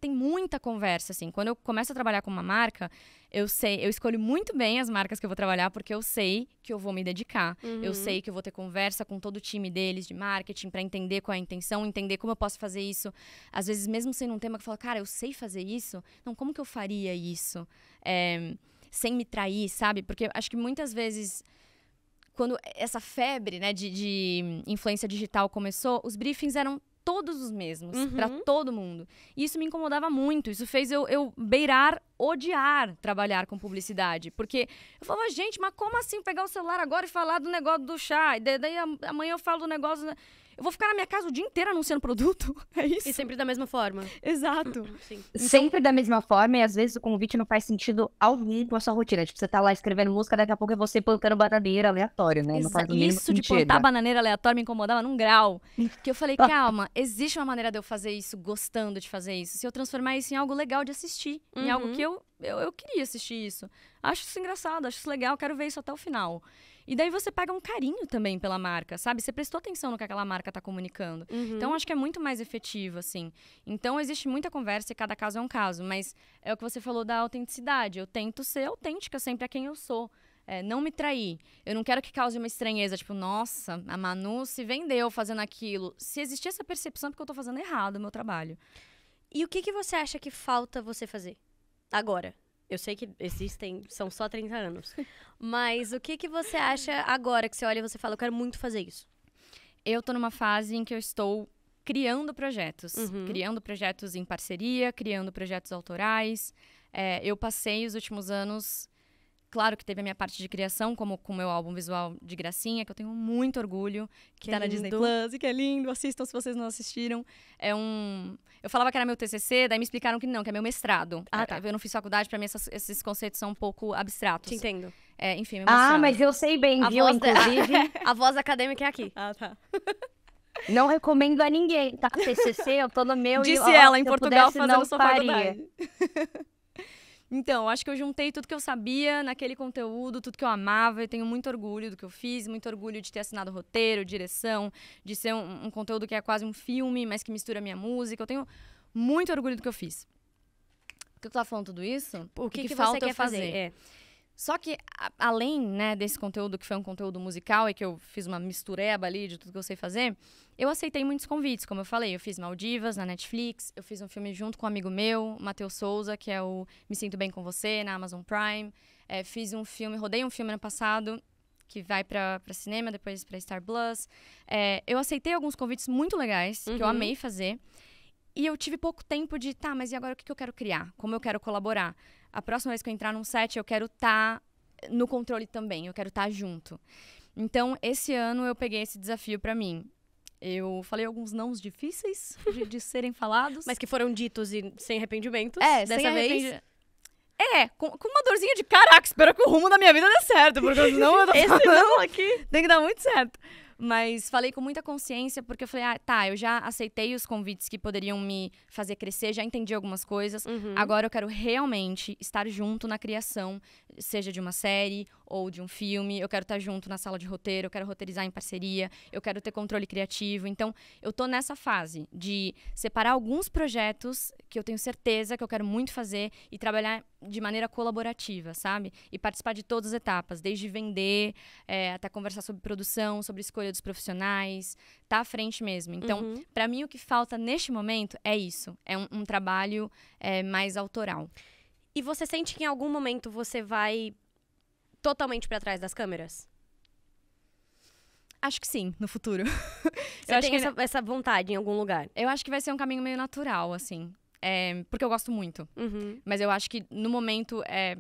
tem muita conversa, assim. Quando eu começo a trabalhar com uma marca, eu sei, eu escolho muito bem as marcas que eu vou trabalhar, porque eu sei que eu vou me dedicar. Uhum. Eu sei que eu vou ter conversa com todo o time deles de marketing para entender qual é a intenção, entender como eu posso fazer isso. Às vezes, mesmo sendo um tema que eu falo, cara, eu sei fazer isso, então como que eu faria isso? É, sem me trair, sabe? Porque acho que muitas vezes quando essa febre né, de, de, influência digital começou, os briefings eram todos os mesmos, uhum. para todo mundo. E isso me incomodava muito. Isso fez eu, eu beirar, odiar trabalhar com publicidade. Porque eu falava, gente, mas como assim pegar o celular agora e falar do negócio do chá? E daí amanhã eu falo do negócio. Do... Né? Eu vou ficar na minha casa o dia inteiro anunciando produto? É isso? E sempre da mesma forma. Exato. Uhum, sim. Então sempre da mesma forma, e às vezes o convite não faz sentido algum com a sua rotina. Tipo, você tá lá escrevendo música, daqui a pouco é você plantando bananeira aleatório, né? Exa não faz isso de sentido. plantar bananeira aleatória me incomodava num grau. Que eu falei, calma, existe uma maneira de eu fazer isso gostando de fazer isso. Se eu transformar isso em algo legal de assistir, uhum. em algo uhum. que eu, eu, eu queria assistir isso. Acho isso engraçado, acho isso legal, quero ver isso até o final. E daí você pega um carinho também pela marca, sabe? Você prestou atenção no que aquela marca está comunicando. Uhum. Então acho que é muito mais efetivo, assim. Então existe muita conversa e cada caso é um caso, mas é o que você falou da autenticidade. Eu tento ser autêntica sempre a quem eu sou. É, não me trair. Eu não quero que cause uma estranheza, tipo, nossa, a Manu se vendeu fazendo aquilo. Se existir essa percepção, é porque eu estou fazendo errado o meu trabalho. E o que, que você acha que falta você fazer agora? Eu sei que existem, são só 30 anos. Mas o que, que você acha agora que você olha e você fala, eu quero muito fazer isso? Eu tô numa fase em que eu estou criando projetos. Uhum. Criando projetos em parceria, criando projetos autorais. É, eu passei os últimos anos Claro que teve a minha parte de criação, como com o meu álbum visual de gracinha, que eu tenho muito orgulho, que, que tá na Disney Plus, e que é lindo, assistam se vocês não assistiram. É um... Eu falava que era meu TCC, daí me explicaram que não, que é meu mestrado. Ah, é, tá. Eu não fiz faculdade, para mim essas, esses conceitos são um pouco abstratos. Te entendo. É, enfim, meu ah, mestrado. Ah, mas eu sei bem, a viu, inclusive. a voz acadêmica é aqui. Ah, tá. Não recomendo a ninguém, tá? TCC, eu tô no meu... Disse e, ó, ela, em Portugal, pudesse, fazendo sua faria. faculdade. Então, acho que eu juntei tudo que eu sabia naquele conteúdo, tudo que eu amava, e tenho muito orgulho do que eu fiz, muito orgulho de ter assinado roteiro, direção, de ser um, um conteúdo que é quase um filme, mas que mistura minha música. Eu tenho muito orgulho do que eu fiz. Por que tu tava tá falando tudo isso? O que, que, que, que falta você quer fazer? fazer? É. Só que, a, além né, desse conteúdo que foi um conteúdo musical e que eu fiz uma mistureba ali de tudo que eu sei fazer, eu aceitei muitos convites, como eu falei. Eu fiz Maldivas na Netflix, eu fiz um filme junto com um amigo meu, Matheus Souza, que é o Me Sinto Bem Com Você, na Amazon Prime. É, fiz um filme, rodei um filme ano passado, que vai para cinema, depois para Star Plus. É, eu aceitei alguns convites muito legais, uhum. que eu uhum. amei fazer. E eu tive pouco tempo de, tá, mas e agora o que, que eu quero criar? Como eu quero colaborar? a próxima vez que eu entrar num set, eu quero estar tá no controle também, eu quero estar tá junto. Então, esse ano eu peguei esse desafio para mim. Eu falei alguns nãos difíceis de, de, serem falados. Mas que foram ditos e sem arrependimentos. É, dessa sem arrependi... vez. É, com, com, uma dorzinha de caraca, espero que o rumo da minha vida dê certo, porque senão eu tô Esse não aqui. Tem que dar muito certo. Mas falei com muita consciência, porque eu falei, ah, tá, eu já aceitei os convites que poderiam me fazer crescer, já entendi algumas coisas. Uhum. Agora eu quero realmente estar junto na criação, seja de uma série ou de um filme. Eu quero estar junto na sala de roteiro, eu quero roteirizar em parceria, eu quero ter controle criativo. Então, eu tô nessa fase de separar alguns projetos que eu tenho certeza que eu quero muito fazer e trabalhar de maneira colaborativa, sabe? E participar de todas as etapas, desde vender é, até conversar sobre produção, sobre escolha dos profissionais, tá à frente mesmo. Então, uhum. para mim, o que falta neste momento é isso, é um, um trabalho é, mais autoral. E você sente que em algum momento você vai totalmente para trás das câmeras? Acho que sim, no futuro. Você eu tem acho que essa, essa, vontade em algum lugar? Eu acho que vai ser um caminho meio natural, assim. É, porque eu gosto muito. Uhum. Mas eu acho que no momento é,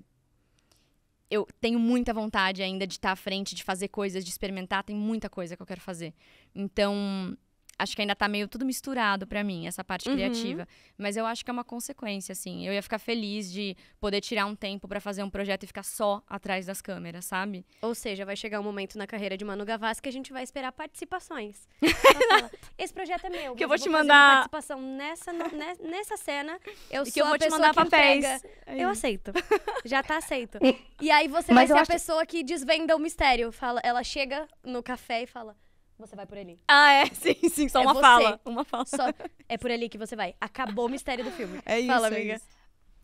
eu tenho muita vontade ainda de estar à frente, de fazer coisas, de experimentar. Tem muita coisa que eu quero fazer. Então, acho que ainda tá meio tudo misturado para mim, essa parte uhum. criativa. Mas eu acho que é uma consequência, assim. Eu ia ficar feliz de poder tirar um tempo para fazer um projeto e ficar só atrás das câmeras, sabe? Ou seja, vai chegar um momento na carreira de Manu Gavassi que a gente vai esperar participações. fala, Esse projeto é meu. Que eu vou, vou te mandar. participação nessa, nessa cena. Eu e sou que eu vou te mandar papéis. Entrega. É eu aceito. Já tá aceito. E aí você Mas vai ser a pessoa que desvenda o mistério. Fala, ela chega no café e fala você vai por ali. Ah, é? Sim, sim, só é uma você. fala. Uma fala. Só é por ali que você vai. Acabou o mistério do filme. É isso. Fala, é amiga. É isso.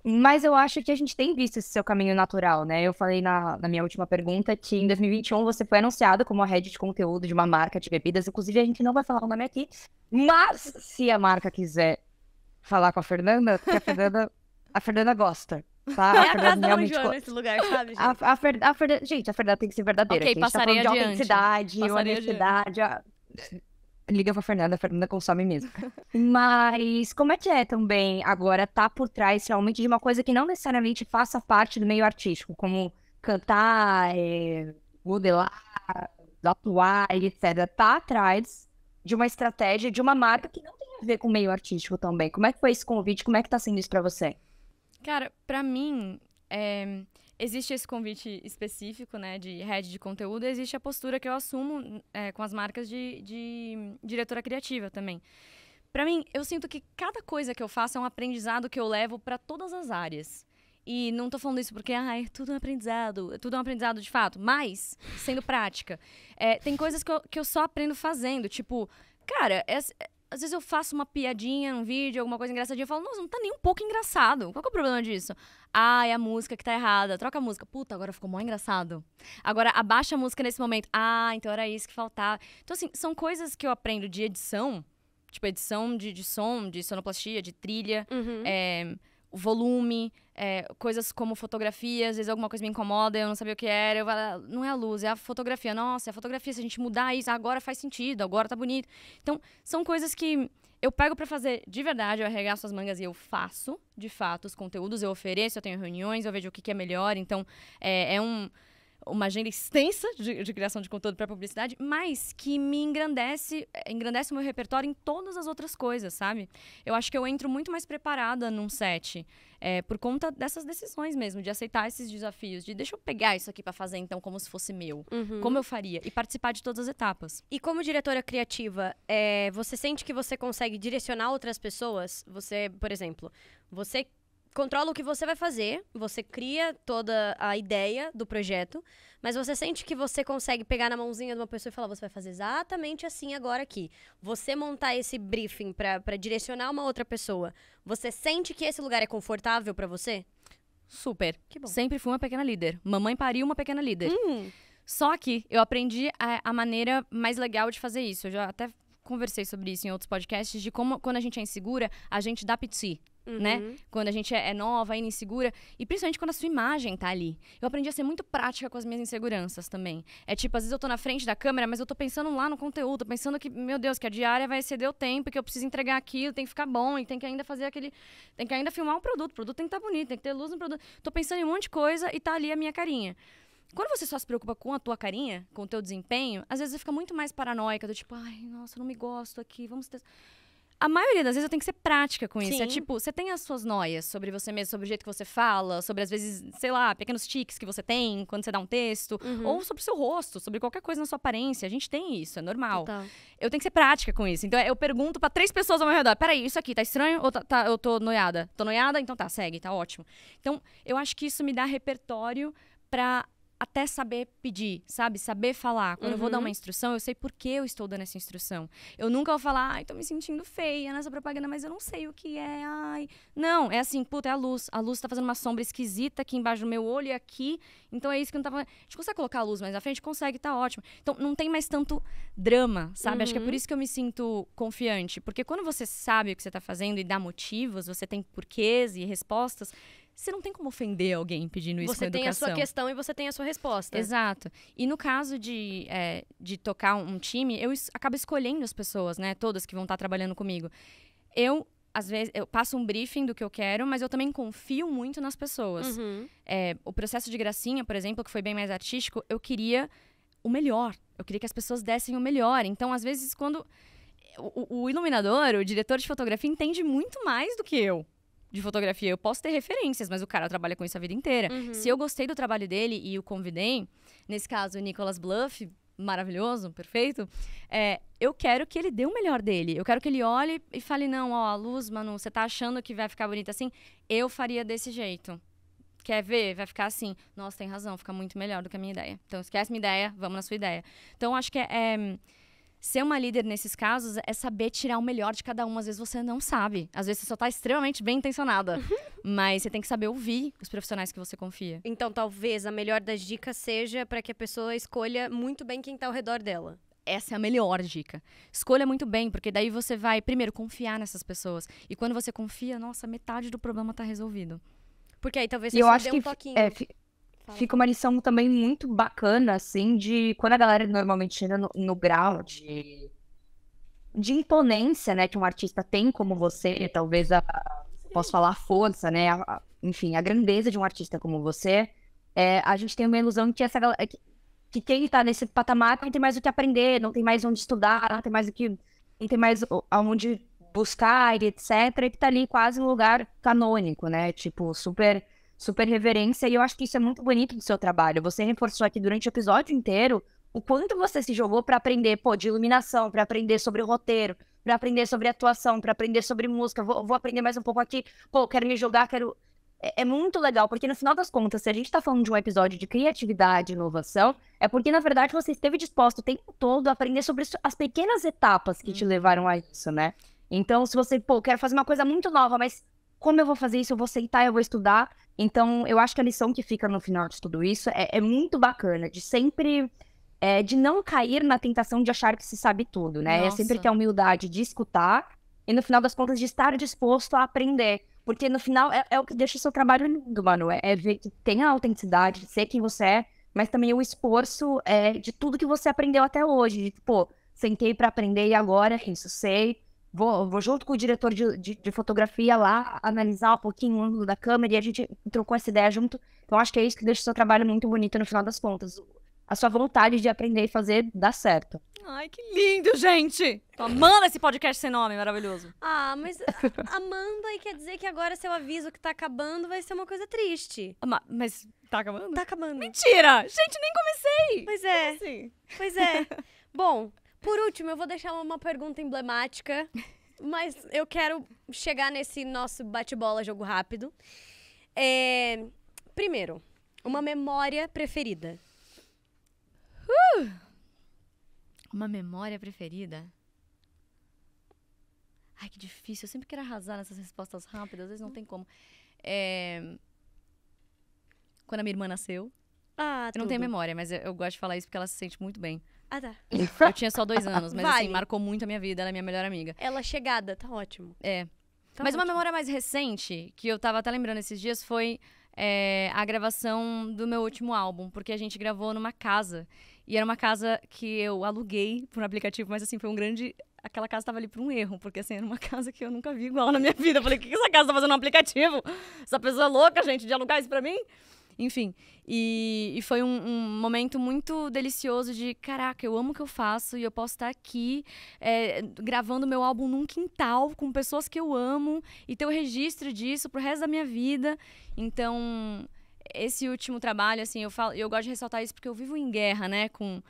Mas eu acho que a gente tem visto esse seu caminho natural, né? Eu falei na, na, minha última pergunta que em 2021 você foi anunciado como a head de conteúdo de uma marca de bebidas. Inclusive, a gente não vai falar o nome aqui. Mas se a marca quiser falar com a Fernanda, porque a Fernanda, a Fernanda gosta. Pá, tá? é a casa da Joana esse lugar, sabe, gente? A, a, a Fer... Gente, a Fernanda tem que ser verdadeira. Ok, passarei tá adiante. autenticidade, honestidade... A... Liga pra Fernanda, a Fernanda consome mesmo. Mas como é que é também agora tá por trás realmente de uma coisa que não necessariamente faça parte do meio artístico, como cantar, é, modelar, atuar, etc. Tá atrás de uma estratégia de uma marca que não tem a ver com o meio artístico também. Como é que foi esse convite? Como é que tá sendo isso para você? Cara, para mim, é, existe esse convite específico, né, de head de conteúdo, existe a postura que eu assumo é, com as marcas de, de diretora criativa também. Para mim, eu sinto que cada coisa que eu faço é um aprendizado que eu levo para todas as áreas. E não tô falando isso porque, ah, é tudo um aprendizado. É tudo é um aprendizado de fato. Mas, sendo prática, é, tem coisas que eu, que eu, só aprendo fazendo. Tipo, cara, é, às vezes eu faço uma piadinha num vídeo, alguma coisa engraçadinha, eu falo, nossa, não tá nem um pouco engraçado. Qual que é o problema disso? Ah, é a música que tá errada. Troca a música. Puta, agora ficou mó engraçado. Agora abaixa a música nesse momento. Ah, então era isso que faltava. Então, assim, são coisas que eu aprendo de edição, tipo, edição de, de som, de sonoplastia, de trilha. Uhum. É, volume, é, coisas como fotografia, às vezes alguma coisa me incomoda, eu não sabia o que era, eu falo, ah, não é a luz, é a fotografia. Nossa, é a fotografia, se a gente mudar isso, agora faz sentido, agora tá bonito. Então, são coisas que eu pego para fazer de verdade, eu arregaço as mangas e eu faço, de fato, os conteúdos, eu ofereço, eu tenho reuniões, eu vejo o que, que é melhor. Então, é, é um uma agenda extensa de, de criação de conteúdo para publicidade, mas que me engrandece, eh, engrandece o meu repertório em todas as outras coisas, sabe? Eu acho que eu entro muito mais preparada num set. É, por conta dessas decisões mesmo, de aceitar esses desafios, de deixa eu pegar isso aqui para fazer então como se fosse meu, uhum. como eu faria e participar de todas as etapas. E como diretora criativa, é, você sente que você consegue direcionar outras pessoas? Você, por exemplo, você controla o que você vai fazer, você cria toda a ideia do projeto, mas você sente que você consegue pegar na mãozinha de uma pessoa e falar: você vai fazer exatamente assim agora aqui. Você montar esse briefing para direcionar uma outra pessoa, você sente que esse lugar é confortável para você? Super. Sempre fui uma pequena líder. Mamãe pariu uma pequena líder. Hum. Só que eu aprendi a, a, maneira mais legal de fazer isso. Eu já até conversei sobre isso em outros podcasts, de como quando a gente é insegura, a gente dá piti. Uhum. Né? Quando a gente é, é, nova, ainda insegura. E principalmente quando a sua imagem tá ali. Eu aprendi a ser muito prática com as minhas inseguranças também. É tipo, às vezes eu tô na frente da câmera, mas eu tô pensando lá no conteúdo, pensando que, meu Deus, que a diária vai exceder o tempo, que eu preciso entregar aquilo, tem que ficar bom, e tem que ainda fazer aquele. Tem que ainda filmar um produto. O produto tem que estar tá bonito, tem que ter luz no produto. Tô pensando em um monte de coisa e tá ali a minha carinha. Quando você só se preocupa com a tua carinha, com o teu desempenho, às vezes você fica muito mais paranoica, do tipo, ai, nossa, não me gosto aqui, vamos ter... A maioria das vezes eu tenho que ser prática com isso. É Sim. É tipo, você tem as suas noias sobre você mesmo, sobre o jeito que você fala, sobre às vezes, sei lá, pequenos tiques que você tem quando você dá um texto, uhum. ou sobre o seu rosto, sobre qualquer coisa na sua aparência. A gente tem isso, é normal. Total. Eu tenho que ser prática com isso. Então eu pergunto para três pessoas ao meu redor: peraí, isso aqui tá estranho ou tá, tá, eu tô noiada? Tô noiada? Então tá, segue, tá ótimo. Então eu acho que isso me dá repertório para até saber pedir, sabe? Saber falar. Quando uhum. eu vou dar uma uhum. instrução, eu sei por que eu estou dando essa instrução. Eu nunca vou falar, ai, tô me sentindo feia nessa propaganda, mas eu não sei o que é, ai. Não, é assim, puta, é a luz. A luz tá fazendo uma sombra esquisita aqui embaixo do meu olho e aqui. Então é isso que eu não tava. A gente consegue colocar a luz mais à frente? Consegue, tá ótimo. Então não tem mais tanto drama, sabe? Uhum. Acho que é por uhum. isso que eu me sinto confiante. Porque quando você sabe o que você tá fazendo e dá motivos, você tem porquês e respostas, você não tem como ofender alguém pedindo isso você Você tem a sua questão e você tem a sua resposta. Exato. E no caso de, é, de tocar um time, eu es acabo escolhendo as pessoas, né? Todas que vão estar tá trabalhando comigo. Eu às vezes eu passo um briefing do que eu quero, mas eu também confio muito nas pessoas. Uhum. É, o processo de gracinha, por exemplo, que foi bem mais artístico, eu queria o melhor. Eu queria que as pessoas dessem o melhor. Então, às vezes, quando o, o iluminador, o diretor de fotografia entende muito mais do que eu de fotografia, eu posso ter referências, mas o cara trabalha com isso a vida inteira. Uhum. Se eu gostei do trabalho dele e o convidei, nesse caso, o Nicolas Bluff, maravilhoso, perfeito, é, eu quero que ele dê o melhor dele. Eu quero que ele olhe e fale, não, ó, a luz, mano, você tá achando que vai ficar bonita assim? Eu faria desse jeito. Quer ver? Vai ficar assim. Nossa, tem razão, fica muito melhor do que a minha ideia. Então, esquece minha ideia, vamos na sua ideia. Então, acho que é, é ser uma líder nesses casos é saber tirar o melhor de cada um. Às vezes você não sabe. Às vezes você só está extremamente bem intencionada. Uhum. Mas você tem que saber ouvir os profissionais que você confia. Então, talvez a melhor das dicas seja para que a pessoa escolha muito bem quem está ao redor dela essa é a melhor dica. Escolha muito bem, porque daí você vai, primeiro, confiar nessas pessoas. E quando você confia, nossa, metade do problema está resolvido. Porque aí talvez você eu acho que um toquinho. É, Tá. fica uma lição também muito bacana, assim, de quando a galera normalmente chega no, no grau de, de imponência, né, que um artista tem como você, talvez a, posso falar a força, né, a, a, enfim, a grandeza de um artista como você, é, a gente tem uma ilusão que essa galera, que, que quem está nesse patamar não tem mais o que aprender, não tem mais onde estudar, não tem mais o que, não tem mais aonde buscar, etc, e que está ali quase um lugar canônico, né, tipo, super super reverência, e eu acho que isso é muito bonito do seu trabalho. Você reforçou aqui durante o episódio inteiro o quanto você se jogou para aprender, pô, de iluminação, para aprender sobre o roteiro, para aprender sobre atuação, para aprender sobre música, vou, vou, aprender mais um pouco aqui, pô, quero me jogar, quero. É, é, muito legal, porque no final das contas, se a gente tá falando de um episódio de criatividade e inovação, é porque, na verdade, você esteve disposto o tempo todo a aprender sobre as pequenas etapas que hum. te uhum. levaram a isso, né? Então, se você, pô, quero fazer uma coisa muito nova, mas como eu vou fazer isso? Eu vou sentar, eu vou estudar. Então, eu acho que a lição que fica no final de tudo isso é, é muito bacana, de sempre. É, de não cair na tentação de achar que se sabe tudo, né? Nossa. É sempre ter a humildade de escutar e, no final das contas, de estar disposto a aprender. Porque, no final, é, é o que deixa o seu trabalho lindo, mano. É, é ver que tem a autenticidade, de ser quem você é, mas também o esforço é, de tudo que você aprendeu até hoje. De, pô, sentei para aprender e agora é isso sei Vou, vou junto com o diretor de, de, de, fotografia lá analisar um pouquinho o ângulo da câmera e a gente trocou essa ideia junto. Então acho que é isso que deixa o seu trabalho muito bonito no final das contas. A sua vontade de aprender e fazer dá certo. Ai, que lindo, gente! Tô amando esse podcast sem nome, maravilhoso. Ah, mas amando aí quer dizer que agora seu aviso que tá acabando vai ser uma coisa triste. Ah, mas, mas tá acabando? Tá acabando. Mentira! Gente, nem comecei! Pois é. Assim? Pois é. Bom, por último, eu vou deixar uma pergunta emblemática, mas eu quero chegar nesse nosso bate-bola jogo rápido. É, primeiro, uma memória preferida. Uh, uma memória preferida? Ai, que difícil. Eu sempre quero arrasar nessas respostas rápidas, às vezes não tem como. É... Quando a minha irmã nasceu. Ah, eu tudo. não tenho memória, mas eu, eu, gosto de falar isso porque ela se sente muito bem ah, tá. Eu tinha só dois anos, mas assim, marcou muito a minha vida, ela é minha melhor amiga. Ela é chegada, tá ótimo. É. Tá mas ótimo. uma memória mais recente, que eu tava até lembrando esses dias, foi é, a gravação do meu último álbum, porque a gente gravou numa casa. E era uma casa que eu aluguei por um aplicativo, mas assim, foi um grande aquela casa estava ali por um erro, porque assim, era uma casa que eu nunca vi igual na minha vida. Eu falei, o que, que essa casa tá fazendo no aplicativo? Essa pessoa é louca, gente, de alugar isso pra mim? Enfim, e, e foi um, um, momento muito delicioso de, caraca, eu amo o que eu faço e eu posso estar aqui é, gravando meu álbum num quintal com pessoas que eu amo e ter o registro disso pro resto da minha vida. Então, esse último trabalho, assim, eu falo, eu gosto de ressaltar isso porque eu vivo em guerra, né, com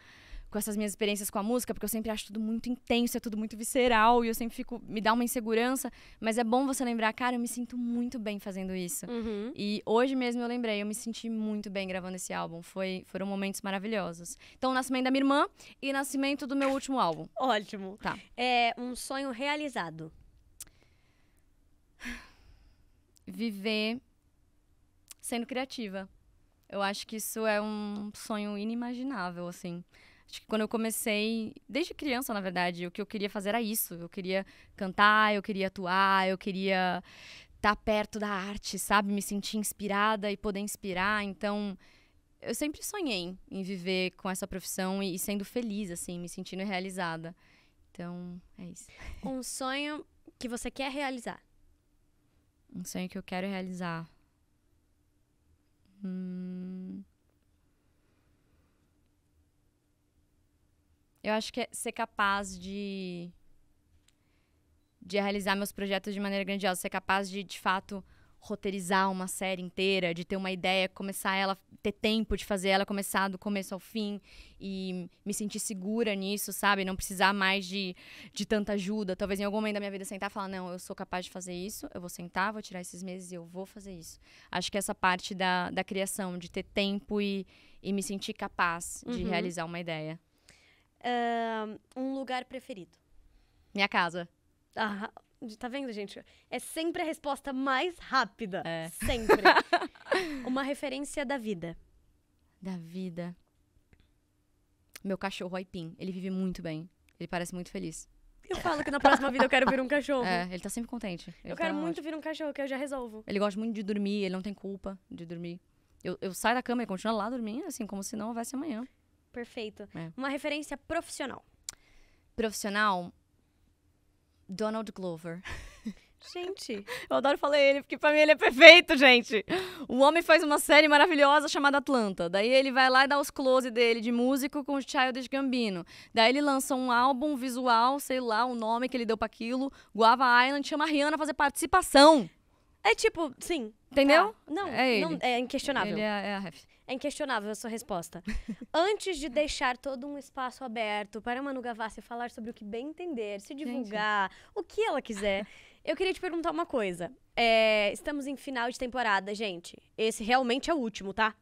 com essas minhas experiências com a música, porque eu sempre acho tudo muito intenso, é tudo muito visceral, e eu sempre fico. me dá uma insegurança, mas é bom você lembrar, cara, eu me sinto muito bem fazendo isso. Uhum. E hoje mesmo eu lembrei, eu me senti muito bem gravando esse álbum. Foi, foram momentos maravilhosos. Então, o nascimento da minha irmã e o nascimento do meu último álbum. Ótimo. Tá. É um sonho realizado. Viver sendo criativa. Eu acho que isso é um sonho inimaginável, assim. Acho que quando eu comecei, desde criança, na verdade, o que eu queria fazer era isso. Eu queria cantar, eu queria atuar, eu queria estar tá perto da arte, sabe? Me sentir inspirada e poder inspirar. Então, eu sempre sonhei em viver com essa profissão e, e sendo feliz, assim, me sentindo realizada. Então, é isso. Um sonho que você quer realizar? Um sonho que eu quero realizar. Hum... Eu acho que é ser capaz de de realizar meus projetos de maneira grandiosa, ser capaz de de fato roteirizar uma série inteira, de ter uma ideia, começar ela, ter tempo de fazer ela começar do começo ao fim e me sentir segura nisso, sabe? Não precisar mais de, de tanta ajuda. Talvez em algum momento da minha vida sentar e falar, não, eu sou capaz de fazer isso, eu vou sentar, vou tirar esses meses e eu vou fazer isso. Acho que essa parte da, da criação, de ter tempo e, e me sentir capaz uhum. de realizar uma ideia uh, um lugar preferido? Minha casa. Ah, tá vendo, gente? É sempre a resposta mais rápida. É. Sempre. Uma referência da vida. Da vida. Meu cachorro Aipim. Ele vive muito bem. Ele parece muito feliz. Eu falo que na próxima vida eu quero vir um cachorro. É, ele tá sempre contente. Ele eu tá quero muito ótimo. vir um cachorro, que eu já resolvo. Ele gosta muito de dormir, ele não tem culpa de dormir. Eu, eu saio da cama e continua lá dormindo, assim, como se não houvesse amanhã. Perfeito. É. Uma referência profissional. Profissional? Donald Glover. Gente. Eu adoro falar ele, porque pra mim ele é perfeito, gente. O homem faz uma série maravilhosa chamada Atlanta. Daí ele vai lá e dá os close dele de músico com o Childish Gambino. Daí ele lança um álbum visual, sei lá, o nome que ele deu para aquilo, Guava Island, chama a Rihanna fazer participação. É tipo, sim. Entendeu? Tá. não, é, ele. não, é inquestionável. Ele é, é a ref. É inquestionável a sua resposta. Antes de deixar todo um espaço aberto para Manu Gavassi falar sobre o que bem entender, se divulgar, gente. o que ela quiser, eu queria te perguntar uma coisa. É, estamos em final de temporada, gente. Esse realmente é o último, tá?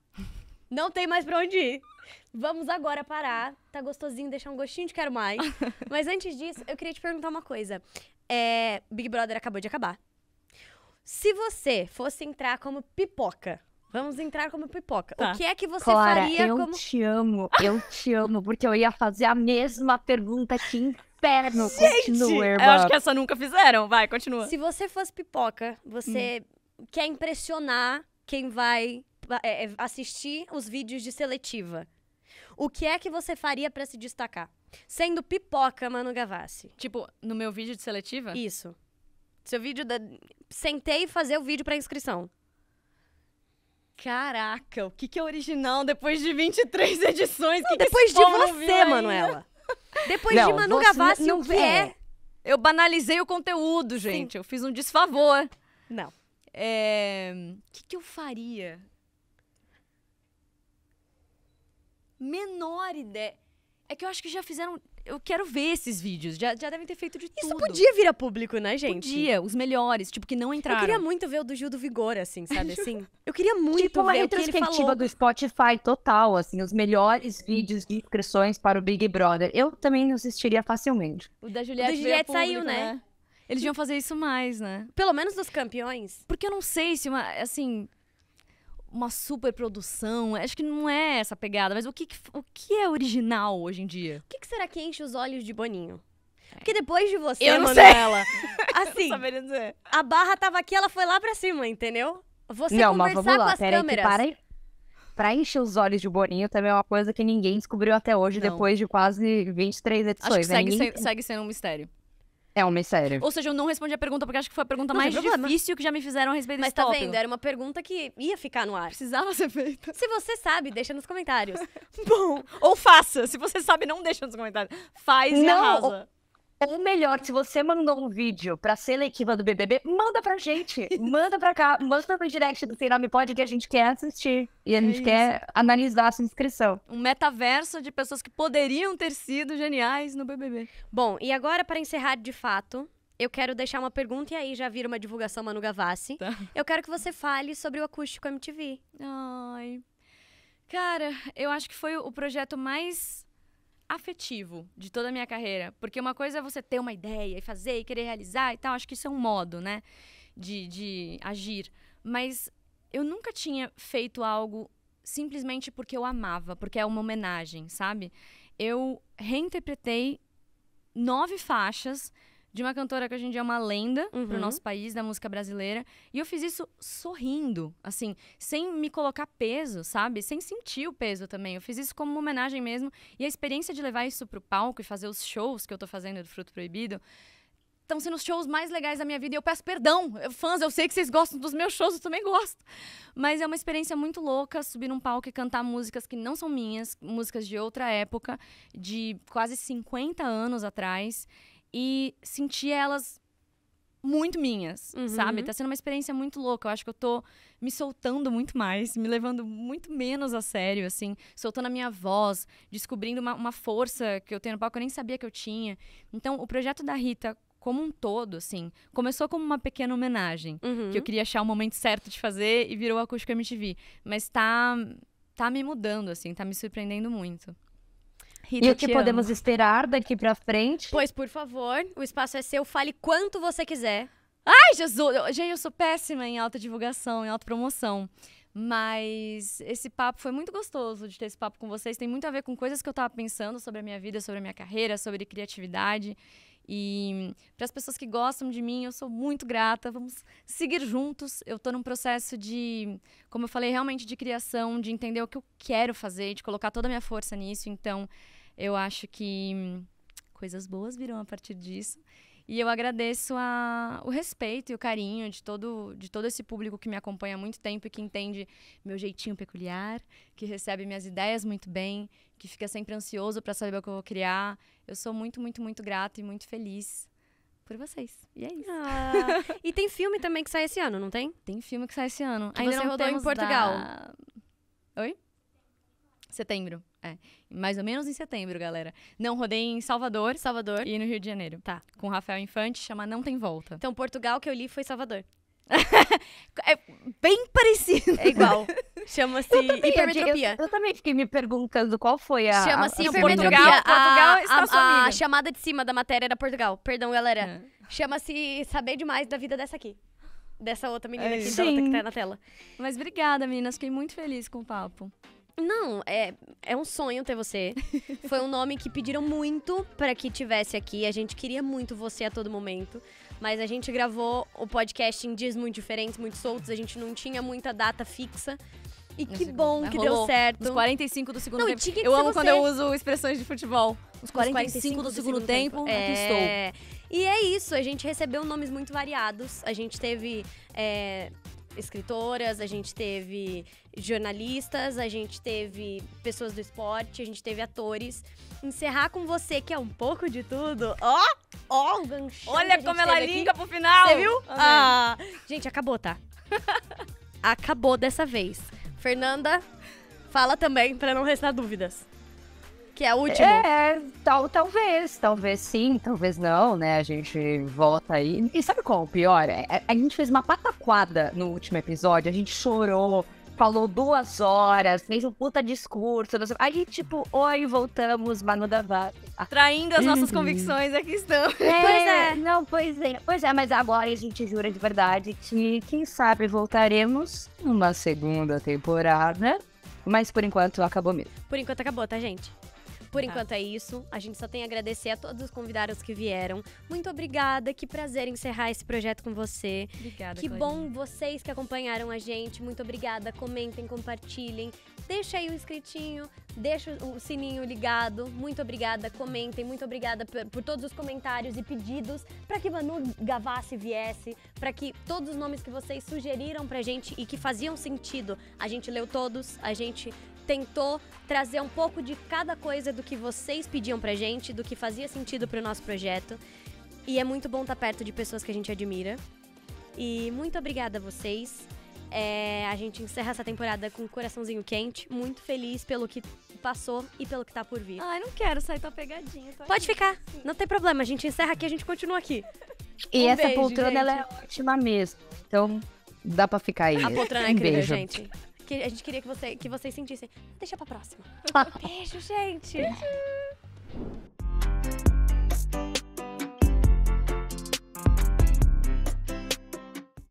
Não tem mais pra onde ir. Vamos agora parar. Tá gostosinho, deixar um gostinho de quero mais. Mas antes disso, eu queria te perguntar uma coisa. É, Big Brother acabou de acabar. Se você fosse entrar como pipoca Vamos entrar como pipoca. Tá. O que é que você Clara, faria eu como. Eu te amo, eu te amo, porque eu ia fazer a mesma pergunta que inferno. Gente, continua, irmã. Eu acho que essa nunca fizeram. Vai, continua. Se você fosse pipoca, você hum. quer impressionar quem vai é, é, assistir os vídeos de seletiva. O que é que você faria para se destacar? Sendo pipoca, Manu Gavassi. Tipo, no meu vídeo de seletiva? Isso. Seu vídeo da. Sentei fazer o vídeo pra inscrição caraca, o que, que é original depois de 23 edições? Não, que depois que de você, Manuela. Depois não, de Manu Gavassi, não, não é. Eu banalizei o conteúdo, gente. Sim. Eu fiz um desfavor. Não. É... O que, que eu faria? Menor ideia. É que eu acho que já fizeram eu quero ver esses vídeos. Já, já devem ter feito de Isso tudo. Isso podia vir a público, né, gente? Podia, os melhores, tipo, que não entraram. Eu queria muito ver o do Gil do Vigor, assim, sabe? Assim, eu queria muito tipo, ver uma retrospectiva do Spotify total, assim, os melhores vídeos de inscrições para o Big Brother. Eu também assistiria facilmente. O da Juliette, o da Juliette público, saiu, né? né? Eles iam fazer isso mais, né? Pelo menos dos campeões. Porque eu não sei se uma. Assim, uma super produção. Acho que não é essa pegada, mas o que, o que é original hoje em dia? O que, que será que enche os olhos de Boninho? É. Porque depois de você, eu Manuela, assim, a barra tava aqui, ela foi lá pra cima, entendeu? Você não, conversar mas vamos lá, com as câmeras. Aí para aí. Pra encher os olhos de Boninho também é uma coisa que ninguém descobriu até hoje, não. depois de quase 23 edições. Acho que né? segue, ninguém... segue sendo um mistério. É um mistério. Ou seja, eu não respondi a pergunta porque acho que foi a pergunta não mais difícil que já me fizeram a respeito Mas desse tá vendo? Era uma pergunta que ia ficar no ar. Precisava ser feita. Se você sabe, deixa nos comentários. Bom, ou faça. Se você sabe, não deixa nos comentários. Faz não, e arrasa. Ou ou melhor, se você mandou um vídeo pra Seletiva do BBB, manda pra gente. Manda pra cá, manda pro direct do Sem Nome Pode que a gente quer assistir. E a é gente quer analisar a sua inscrição. Um metaverso de pessoas que poderiam ter sido geniais no BBB. Bom, e agora para encerrar de fato, eu quero deixar uma pergunta e aí já vira uma divulgação Manu Gavassi. Tá. Eu quero que você fale sobre o Acústico MTV. Ai. Cara, eu acho que foi o projeto mais afetivo de toda a minha carreira. Porque uma coisa é você ter uma ideia e fazer e querer realizar e tal. Acho que isso é um modo, né? De, de agir. Mas eu nunca tinha feito algo simplesmente porque eu amava, porque é uma homenagem, sabe? Eu reinterpretei nove faixas de uma cantora que hoje em dia é uma lenda uhum. pro nosso país, da música brasileira. E eu fiz isso sorrindo, assim, sem me colocar peso, sabe? Sem sentir o peso também. Eu fiz isso como uma homenagem mesmo. E a experiência de levar isso pro palco e fazer os shows que eu tô fazendo do Fruto Proibido estão sendo os shows mais legais da minha vida e eu peço perdão. Fãs, eu sei que vocês gostam dos meus shows, eu também gosto. Mas é uma experiência muito louca subir num palco e cantar músicas que não são minhas, músicas de outra época, de quase 50 anos atrás e sentir elas muito minhas, uhum. sabe? Tá sendo uma experiência muito louca. Eu acho que eu tô me soltando muito mais, me levando muito menos a sério, assim, soltando a minha voz, descobrindo uma, uma força que eu tenho no palco que eu nem sabia que eu tinha. Então, o projeto da Rita, como um todo, assim, começou como uma pequena homenagem, uhum. que eu queria achar o momento certo de fazer e virou Acústico MTV. Mas tá, tá me mudando, assim, tá me surpreendendo muito. Rita, e o que podemos esperar daqui para frente? Pois, por favor, o espaço é seu, fale quanto você quiser. Ai, Jesus! Eu, gente, eu sou péssima em autodivulgação, em autopromoção. Mas esse papo foi muito gostoso de ter esse papo com vocês. Tem muito a ver com coisas que eu estava pensando sobre a minha vida, sobre a minha carreira, sobre criatividade. E para as pessoas que gostam de mim, eu sou muito grata. Vamos seguir juntos. Eu estou num processo de, como eu falei, realmente de criação, de entender o que eu quero fazer, de colocar toda a minha força nisso. Então, eu acho que coisas boas virão a partir disso. E eu agradeço a, o respeito e o carinho de todo, de todo esse público que me acompanha há muito tempo e que entende meu jeitinho peculiar, que recebe minhas ideias muito bem, que fica sempre ansioso para saber o que eu vou criar. Eu sou muito, muito, muito grata e muito feliz por vocês. E é isso. Ah, e tem filme também que sai esse ano, não tem? Tem filme que sai esse ano. Que Ainda não rodou em Portugal. Da... Oi? Setembro. É, mais ou menos em setembro, galera. Não, rodei em Salvador. Salvador. E no Rio de Janeiro. Tá. Com Rafael Infante, chama Não Tem Volta. Então, Portugal que eu li foi Salvador. é bem parecido. É igual. Chama-se hipermetropia. Eu, eu, também fiquei me perguntando qual foi a. Chama-se hipermetropia. Portugal, a, Portugal a, a, a, chamada de cima da matéria era Portugal. Perdão, galera. É. Chama-se saber demais da vida dessa aqui. Dessa outra menina é aqui, da outra que tá na tela. Mas obrigada, meninas. Fiquei muito feliz com o papo. Não, é, é um sonho ter você. Foi um nome que pediram muito para que tivesse aqui. A gente queria muito você a todo momento. Mas a gente gravou o podcast em dias muito diferentes, muito soltos. A gente não tinha muita data fixa. E que segundo, bom que Rolou deu certo. Os 45 do segundo Não, tempo. que eu amo você. quando eu uso expressões de futebol. Os 45 do segundo tempo, aqui é... estou. E é isso, a gente recebeu nomes muito variados. A gente teve é, escritoras, a gente teve jornalistas, a gente teve pessoas do esporte, a gente teve atores. Encerrar com você, que é um pouco de tudo. Ó! Ó! Oh, Olha como ela liga pro final! Você viu? Ah, gente, acabou, tá? acabou dessa vez. Fernanda, fala também para não restar dúvidas. Que é a última. É, tal, talvez, talvez sim, talvez não, né? A gente volta aí. E sabe qual é o pior? A, é, a gente fez uma pataquada no último episódio, a gente chorou, falou duas horas, fez um puta discurso. Sei... Aí, tipo, oi, voltamos, Manu da Vaca. Traindo as nossas uhum. convicções, aqui estão. É, pois é. Não, pois é. Pois é, mas agora a gente jura de verdade que, quem sabe, voltaremos numa segunda temporada. Mas por enquanto acabou mesmo. Por enquanto acabou, tá, gente? Por tá. enquanto é isso. A gente só tem a agradecer a todos os convidados que vieram. Muito obrigada. Que prazer encerrar esse projeto com você. Obrigada. Que Clarinha. bom vocês que acompanharam a gente. Muito obrigada. Comentem, compartilhem. Deixa aí o um inscritinho, deixa o sininho ligado. Muito obrigada. Comentem. Muito obrigada por, por todos os comentários e pedidos para que Manu Gavassi viesse, para que todos os nomes que vocês sugeriram pra gente e que faziam sentido, a gente leu todos, a gente tentou trazer um pouco de cada coisa do que vocês pediam pra gente, do que fazia sentido pro nosso projeto. E é muito bom estar tá perto de pessoas que a gente admira. E muito obrigada a vocês. É, a gente encerra essa temporada com um coraçãozinho quente, muito feliz pelo que passou e pelo que tá por vir. Ai, não quero sair tua pegadinha. Pode ficar, não tem problema. A gente encerra aqui, a gente continua aqui. E um essa beijo, poltrona gente. ela é ótima mesmo. Então dá para ficar aí. A poltrona é um é incrível, beijo. gente que a gente queria que, você, que vocês sentissem. Deixa pra próxima. Ah. Beijo, gente! Beijo.